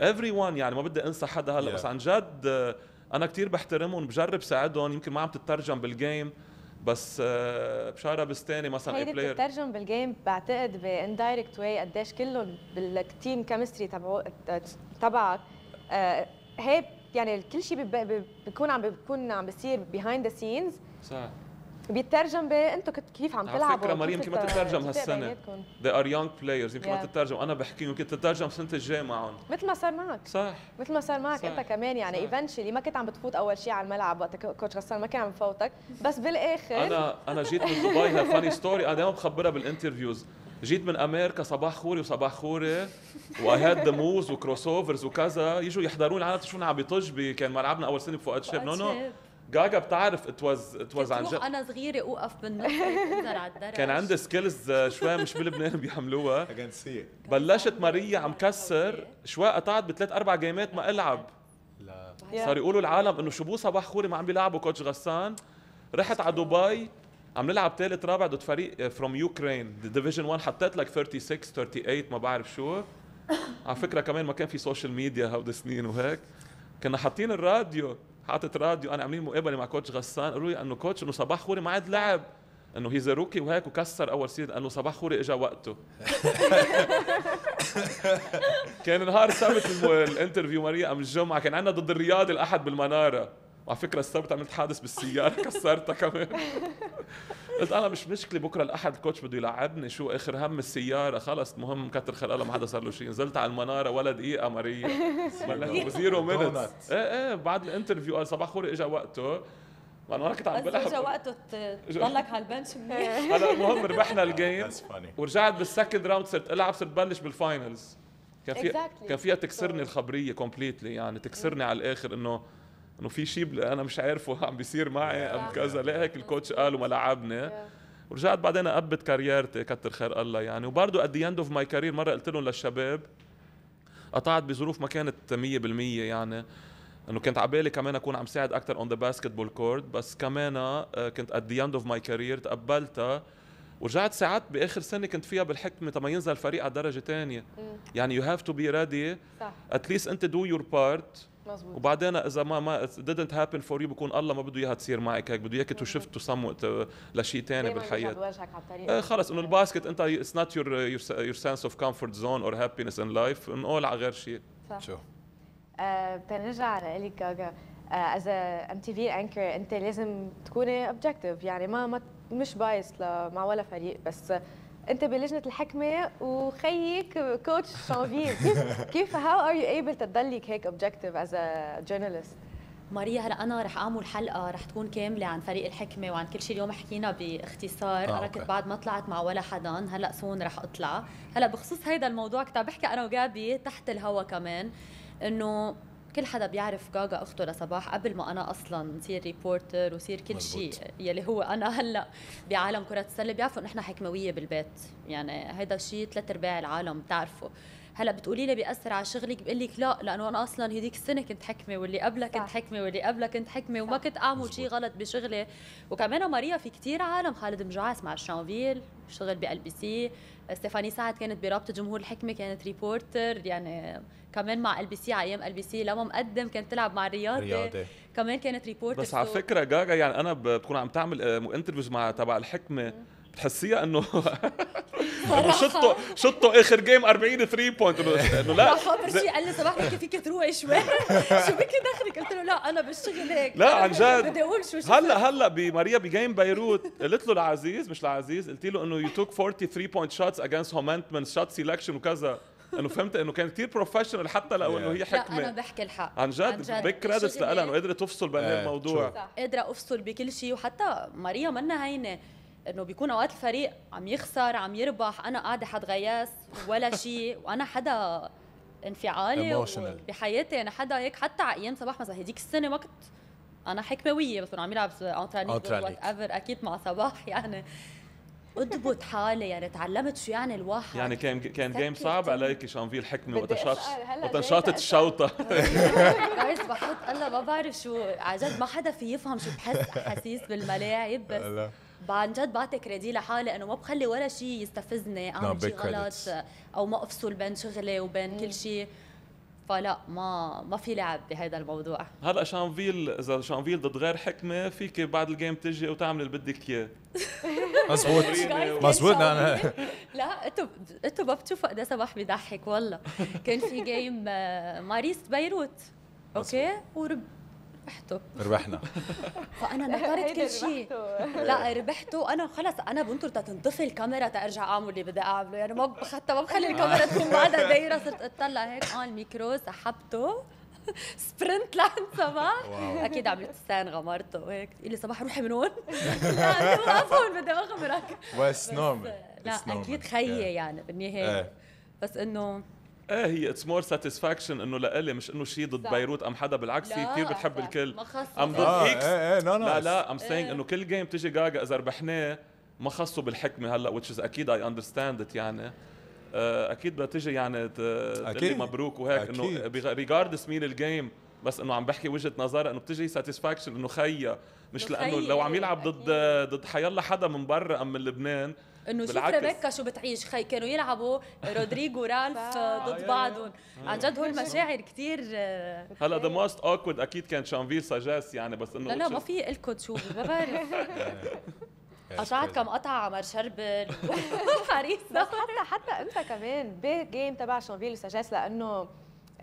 ايفري ون ون يعني ما بدي انسى حدا هلا yeah. بس عن جد آه، انا كثير بحترمهم بجرب ساعدهم يمكن ما عم تترجم بالجيم بس آه، بشاره بستاني مثلا هيدي بلاير بتترجم بالجيم بعتقد باندايركت واي قديش كلهم بالتيم كيمستري تبعك آه، هي يعني كل شيء بيكون عم بيكون عم بيصير بيهايند ذا سينز صح بيترجم ب انتوا كيف عم تلعبوا على فكره مريم يمكن ما تترجم هالسنه ذي ار يونج بلايرز يمكن ما تترجم انا بحكي يمكن تترجم السنه الجاي معهم مثل ما صار معك صح مثل ما صار معك صح. انت كمان يعني ايفنشلي ما كنت عم بتفوت اول شيء على الملعب وقت كوتش غسان ما كان عم بفوتك بس بالاخر انا انا جيت من دبي فاني ستوري انا دائما بخبرها بالانترفيوز جيت من امريكا صباح خوري وصباح خوري وهاد موز وكروس اوفرز وكذا يجوا يحضروني العالم تشوفنا عم بيطج كان ملعبنا اول سنه بفؤاد شاب نو نو جاجا بتعرف ات واز ات واز عن جد انا صغيره اوقف بالنص على الدرج كان عندي سكيلز آه، شوي مش بلبنان بيحملوها جنسيه بلشت ماريا عم كسر شوي قطعت بثلاث اربع جيمات ما العب لا صار يقولوا العالم انه شو صباح خوري ما عم بيلعبوا كوتش غسان رحت على دبي عم نلعب ثالث رابع ضد فريق فروم يوكرين ديفيجن 1 حطيت لك 36 38 ما بعرف شو على فكره كمان ما كان في سوشيال ميديا هودي سنين وهيك كنا حاطين الراديو حاطط راديو انا عاملين مقابله مع كوتش غسان قالوا لي انه كوتش انه صباح خوري ما عاد لعب انه هيز روكي وهيك وكسر اول سيد قال له صباح خوري اجى وقته كان نهار سبت الانترفيو ام الجمعه كان عندنا ضد الرياض الاحد بالمناره وعلى فكره السبت عملت حادث بالسياره كسرتها كمان قلت انا مش مشكله بكره الاحد الكوتش بده يلعبني شو اخر هم السياره خلص المهم كتر خلقها ما حدا صار له شيء نزلت على المناره ولا دقيقه ماريا زيرو مينتس ايه ايه بعد الانترفيو قال آه، صباح خوري اجى وقته ما انا كنت عم بلعب بس اجى وقته تضلك على البنش منيح هلا المهم ربحنا الجيم ورجعت بالسكند راوند صرت العب صرت بلش بالفاينلز كان فيها كان فيها تكسرني الخبريه كومبليتلي يعني تكسرني إيه. على الاخر انه انه في شيء انا مش عارفه عم بيصير معي ام كذا لا هيك الكوتش قال وما لعبني ورجعت بعدين اثبت كاريرتي كتر خير الله يعني وبرضه ات ذا اند اوف ماي كارير مره قلت لهم للشباب قطعت بظروف ما كانت 100% يعني انه كنت بالي كمان اكون عم ساعد اكثر اون ذا باسكتبول كورت بس كمان آه، كنت ات ذا اند اوف ماي كارير تقبلتها ورجعت ساعات باخر سنه كنت فيها بالحكمه تما ينزل الفريق على درجه ثانيه يعني يو هاف تو بي ريدي اتليست انت دو يور بارت مزبوط. وبعدين اذا ما ما didn't happen for you بكون الله ما بده اياها تصير معك هيك بده اياك تو شفت تو لشيء ثاني بالحياه الطريق إيه، خلص انه الباسكت انت اتس نوت يور يور سنس اوف كومفورت زون اور هابينس ان لايف نقول على غير شيء صح شو آه، بنرجع على الي جاجا از ام تي في انكر انت لازم تكوني اوبجيكتيف يعني ما ما مش بايس مع ولا فريق بس uh, انت بلجنه الحكمه وخيك كوتش شانفير كيف كيف هاو ار يو ايبل تضلك هيك اوبجيكتيف از ا جورنالست ماريا هلا انا رح اعمل حلقه رح تكون كامله عن فريق الحكمه وعن كل شيء اليوم حكينا باختصار آه، انا كنت بعد ما طلعت مع ولا حدا هلا سون رح اطلع هلا بخصوص هيدا الموضوع كنت عم بحكي انا وجابي تحت الهوا كمان انه كل حدا بيعرف جاجا اخته لصباح قبل ما انا اصلا صير ريبورتر وصير كل شيء يلي هو انا هلا بعالم كره السله بيعرفوا نحن حكمويه بالبيت يعني هذا الشيء ثلاث ارباع العالم بتعرفه هلا بتقولي لي بياثر على شغلك بقول لك لا لانه انا اصلا هذيك السنه كنت حكمه واللي قبلها كنت حكمه واللي قبلها كنت حكمه وما كنت اعمل شيء غلط بشغلي وكمان ماريا في كتير عالم خالد مجعس مع الشانفيل شغل بقلبي سي ستيفاني سعد كانت برابطه جمهور الحكمه كانت ريبورتر يعني كمان مع ال بي سي على ايام ال بي سي لما مقدم كانت تلعب مع الرياضة رياضة. كمان كانت ريبورتر بس على فكره جاجا يعني انا بتكون عم تعمل انترفيوز آه، مع تبع الحكمه بتحسيها انه شطوا شطوا اخر جيم 40 3 بوينت انه لا خبر شيء قال لي صباح بكي فيك تروحي شوي شو بك دخلك قلت له لا انا بالشغل هيك لا عن جد بدي اقول شو هلا هلا بماريا بجيم بيروت قلت له لعزيز مش لعزيز قلت له انه يو توك 43 بوينت شوتس اجينست هومنت من شوت سيلكشن وكذا انه فهمت انه كان كثير بروفيشنال حتى لو انه هي حكمه لا انا بحكي الحق عن جد بيك كريدتس لها انه قدرت تفصل بين الموضوع قادره افصل بكل شيء وحتى ماريا منا هينه انه بيكون اوقات الفريق عم يخسر عم يربح انا قاعده غياس ولا شيء وانا حدا انفعالي بحياتي انا حدا هيك حتى على ايام صباح مثلا هديك السنه ما كنت انا حكمويه بس عم يلعب اونترانيك وات ايفر اكيد مع صباح يعني اضبط حالي يعني تعلمت شو يعني الواحد يعني كان كان جيم صعب عليك شانفيل حكمه وتشاط شاطت الشوطه جايز بحط الله ما بعرف شو عن جد ما حدا في يفهم شو بحس احاسيس بالملاعب بس عن جد بعطي كريدي لحالي انه ما بخلي ولا شيء يستفزني اعمل شيء غلط او ما افصل بين شغلي وبين كل شيء فلا ما ما في لعب بهذا الموضوع هلا شانفيل اذا شانفيل ضد غير حكمه فيك بعد الجيم تجي وتعمل اللي بدك اياه مزبوط مزبوط نعم. انا لا انتوا انتوا ما بتشوفوا قد إيه صباح بيضحك والله كان في جيم آه، ماريس بيروت اوكي ورب ربحته ربحنا فانا نكرت كل شيء لا ربحته انا خلص انا بنطر تنطفي الكاميرا ترجع اعمل اللي بدي اعمله يعني ما حتى ما بخلي الكاميرا آه. تكون بعدها دايره صرت اطلع هيك اه الميكرو سحبته سبرنت لعند صباح اكيد عملت ستان غمرته وهيك لي صباح روحي من هون لا وقف هون بدي اغمرك بس نورمال لا اكيد خيي يعني بالنهايه بس انه ايه هي اتس مور ساتيسفاكشن انه لإلي مش انه شيء ضد صح. بيروت ام حدا بالعكس هي كثير بتحب صح. الكل ام ضد آه اكس ايه ايه لا لا, لا ام سينج انه كل جيم بتيجي جاجا اذا ربحناه ما خصه بالحكمه هلا وتش اكيد اي اندرستاند ات يعني آه، اكيد بدها تيجي يعني تقول مبروك وهيك انه ريجاردس مين الجيم بس انه عم بحكي وجهه نظرها انه بتجي ساتيسفاكشن انه خيا مش لانه لو عم يلعب ضد ضد حيلا حدا من برا ام من لبنان انه شوف ريبيكا شو بتعيش خي كانوا يلعبوا رودريجو رالف ضد آه، بعضهم عن جد هول المشاعر كثير آه، هلا ذا موست اوكورد اكيد كان شانفيل ساجاس يعني بس انه لا لا ما في الكم تشوفوا ما بعرف قطعت إيه، كم قطعه عمر شربل حريصه حتى حتى انت كمان بجيم تبع شانفيل ساجاس لانه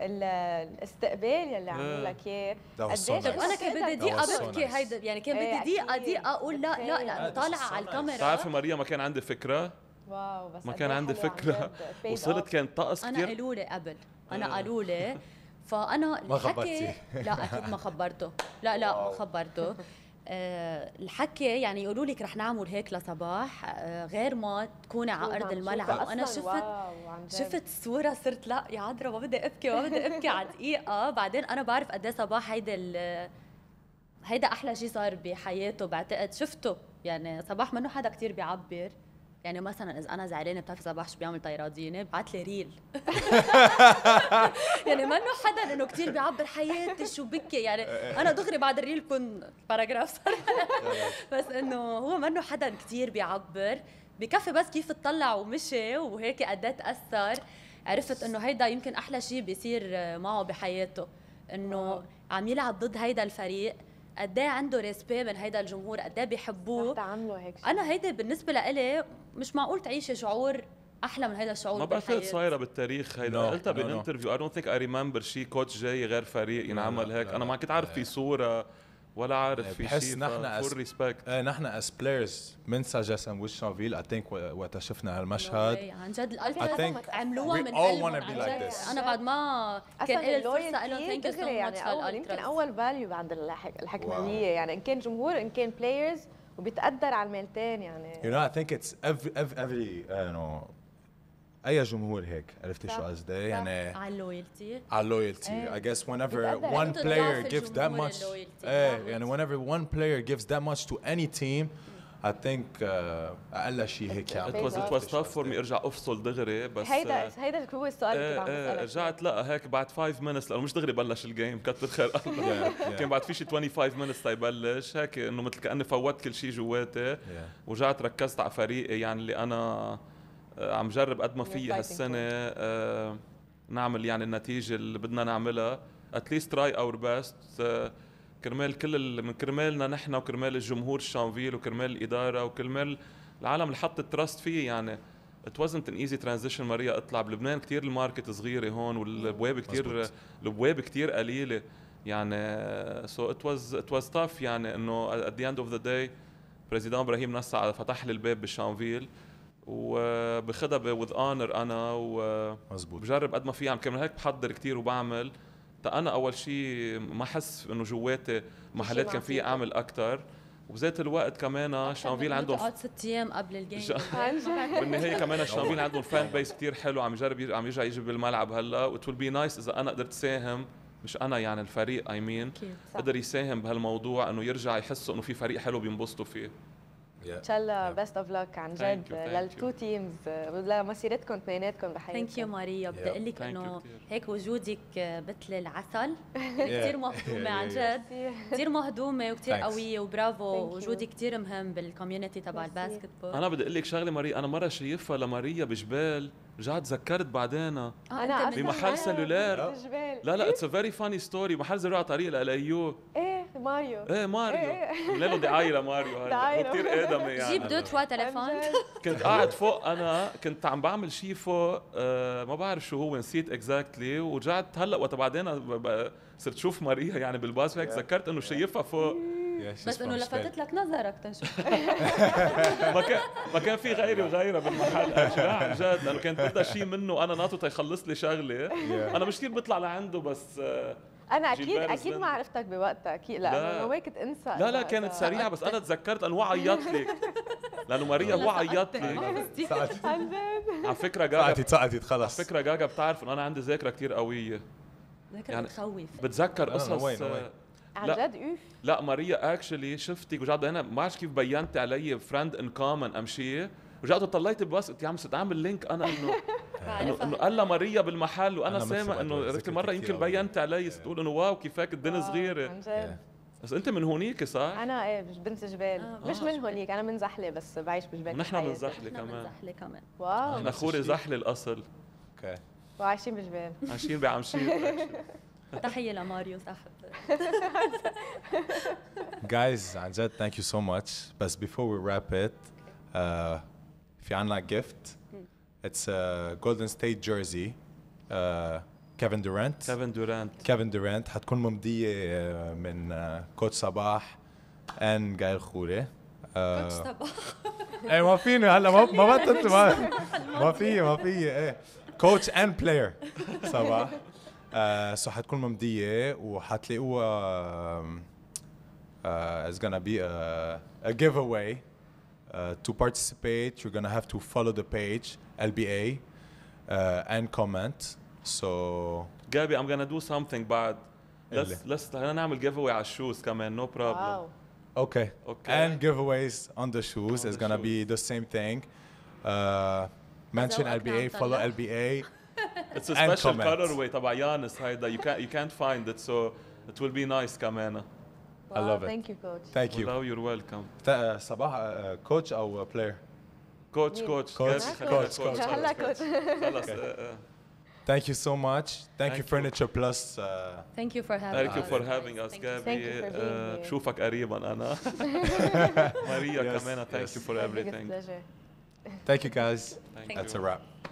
الاستقبال يلي عملوا لك اياه طب انا كان بدي دقيقه ببكي هيدا يعني كان إيه، بدي دقيقه دقيقه اقول لا لا لانه طالعه على الكاميرا بتعرفي ماريا ما كان عندي فكره واو بس ما كان إيه عندي فكره وصلت كان طقس كثير انا قالوا لي قبل انا قالوا لي فانا ما خبرتي لا اكيد ما خبرته لا لا ما خبرته آه، الحكي يعني يقولوا لك رح نعمل هيك لصباح آه، غير ما تكوني على ارض الملعب انا شفت شفت الصوره صرت لا يا عذرا ما بدي ابكي ما بدي ابكي على دقيقه بعدين انا بعرف قد إيه صباح هيدا هيدا احلى شيء صار بحياته بعتقد شفته يعني صباح منه حدا كثير بيعبر يعني مثلا اذا انا زعلانه بتعرفي اذا شو بيعمل طيرادينه بعت لي ريل يعني منه حدا انه كثير بيعبر حياتي شو بكي يعني انا دغري بعد الريل كن باراجراف بس انه هو منه حدا كثير بيعبر بكفي بس كيف تطلع ومشي وهيك قد تاثر عرفت انه هيدا يمكن احلى شيء بيصير معه بحياته انه آه. عم يلعب ضد هيدا الفريق قد ايه عنده ريسبي من هيدا الجمهور قد ايه بيحبوه هيك شيء. انا هيدا بالنسبه لإلي مش معقول تعيشي شعور احلى من هيدا الشعور ما بعتقد صايره بالتاريخ هيدا no, قلتها no, بالانترفيو اي دونت ثينك اي ريمبر شي كوتش جاي غير فريق ينعمل no, no, هيك no, no. انا ما كنت عارف في صوره ولا عارف آه، في شيء نحن فول ريسبكت ايه نحن از بلايرز من بنسى جسم وشافيل اي ثينك وقت شفنا هالمشهد عن جد الالتيميت عملوها من قلبهم انا بعد ما كان لي الفرصه انه ثانك يو سو يمكن اول فاليو عند الحكمانيه يعني ان كان جمهور ان كان بلايرز وبيتقدر على الميلتين يعني يو نو اي ثينك اتس افري افري يو نو اي جمهور هيك عرفتي شو قصدي يعني على اللويالتي على اللويالتي اي جس وين ايفر وان بلاير جيفز ذات ماتش ايه, إيه، يعني وين ايفر وان بلاير جيفز ذات ماتش تو اني تيم I think آه، اقل شيء هيك يعني it was it was tough for me ارجع افصل دغري بس هيدا آه، هيدا هو السؤال اللي كنت عم إيه، إيه، بسألك رجعت لا هيك بعد 5 minutes لانه مش دغري بلش الجيم كتر خير الله كان بعد في شيء 25 minutes تيبلش هيك انه مثل كاني فوت كل شيء جواتي ورجعت ركزت على فريقي يعني اللي انا عم جرب قد ما في هالسنه آه، نعمل يعني النتيجه اللي بدنا نعملها اتليست تراي اور بيست كرمال كل من كرمالنا نحن وكرمال الجمهور الشانفيل وكرمال الاداره وكرمال العالم اللي حط التراست فيه يعني ات وزنت ان ايزي ترانزيشن ماريا اطلع بلبنان كثير الماركت صغيره هون والبواب كثير البواب كثير قليله يعني سو ات واز ات واز تاف يعني انه ات ذا اند اوف ذا داي بريزيدان ابراهيم نسع فتح لي الباب بالشانفيل وباخذها وذ اونر انا مزبوط. بجرب قد ما في عم كمان هيك بحضر كثير وبعمل تا انا اول شيء ما احس انه جواتي محلات كان فيي اعمل اكثر وبذات الوقت كمان شانفيل عندهم بتقعد ست ايام قبل الجيم بالنهايه كمان شانفيل عندهم فان بيس كثير حلو عم يجرب عم يرجع يجي بالملعب هلا وات ويل بي نايس اذا انا قدرت ساهم مش انا يعني الفريق اي I مين mean. قدر يساهم بهالموضوع انه يرجع يحسوا انه في فريق حلو بينبسطوا فيه ان شاء الله بيست اوف لوك عن جد للتو تيمز لمسيرتكم بيناتكم بحياتكم ثانك يو ماريا بدي اقول لك انه هيك وجودك مثل العسل كثير مهضومه عن جد كثير مهضومه وكثير قويه وبرافو وجودك كثير مهم بالكوميونتي تبع الباسكتبول انا بدي اقول لك شغله ماريا انا مره شايفها لماريا بجبال رجعت تذكرت بعدين آه، بمحل سلولير لا لا اتس ا فيري فاني ستوري محل زرع طريق لايو ايه ماريو ايه ماريو عملنا له دعايه لماريو هذا كثير ادمي يعني جيب دو تروا تليفون كنت قاعد فوق انا كنت عم بعمل شيء فوق ما بعرف شو هو نسيت اكزاكتلي ورجعت هلا وقت بعدين صرت شوف ماريا يعني بالباص هيك تذكرت انه شايفها فوق بس انه لفتت لك نظرك تنشوف ما كان ما كان في غيري وغيرها بالمحل عن جد لانه كانت بدها شيء منه انا ناطر تيخلص لي شغله انا مش كثير بطلع لعنده بس آه انا اكيد اكيد ما عرفتك بوقتها اكيد لا ما كنت انسى لا لا كانت سريعه بس انا تذكرت انه هو عيط لك لانه ماريا هو عيط لك على فكره جاجا سقطت سقطت خلص على فكره جاجا بتعرف انه انا عندي ذاكره كثير قويه ذاكره يعني بتخوف بتذكر آه، قصص آه، عن جد اوف لا ماريا اكشلي شفتك وجعت انا ما بعرف كيف بينتي علي فريند ان كومن ام شيء رجعت طلعت بس قلت يا عم صرت عامل لينك انا انه انه انه قال لها ماريا بالمحل وانا سامع انه عرفت مره يمكن بينت علي إيه. تقول انه واو كيفك الدنيا آه، صغيره إيه. بس انت من هونيك صح؟ انا ايه بنت جبال آه. مش من آه. هونيك انا من زحله بس بعيش بجبال نحن من زحله كمان من زحله كمان واو نحن آه. خوري زحله الاصل اوكي وعايشين بجبال عايشين بعمشيق تحيه لماريو تحت جايز عن جد ثانك يو سو ماتش بس بيفور وي راب ات في عنا جيفت It's a Golden State jersey كيفن دورانت كيفن دورانت كيفن دورانت حتكون ممضيه من كوتش صباح ان جاي الخوري كوتش صباح ايه ما فيني هلا ما ما بطلت ما ما في ما في ايه كوتش اند بلاير صباح سو حتكون ممضيه وحتلاقوها از gonna be a, a giveaway uh, to participate you're gonna have to follow the page LBA uh, and comment. So Gabby, I'm gonna do something bad. Let's let's a giveaway shoes. Come in, no problem. Wow. Okay. Okay. And giveaways on the shoes is gonna shoes. be the same thing. Uh, mention LBA, follow LBA. It's a special comment. colorway تبع يانس that you can't you can't find it so it will be nice كمان. Wow, I love it. Thank you, coach. Thank you. Well, you're welcome. صباح uh, uh, coach or player. Coach, coach, coach, coach, coach, uh, coach. Uh. كوتش Thank you so much. Thank, Thank you, Furniture you. Plus. Uh, Thank you for having Thank us. you for having us, Thank Gabby. Uh, بشوفك قريبا أنا. Maria Kamena, Thank you for everything. Thank you guys. Thank That's you. a wrap.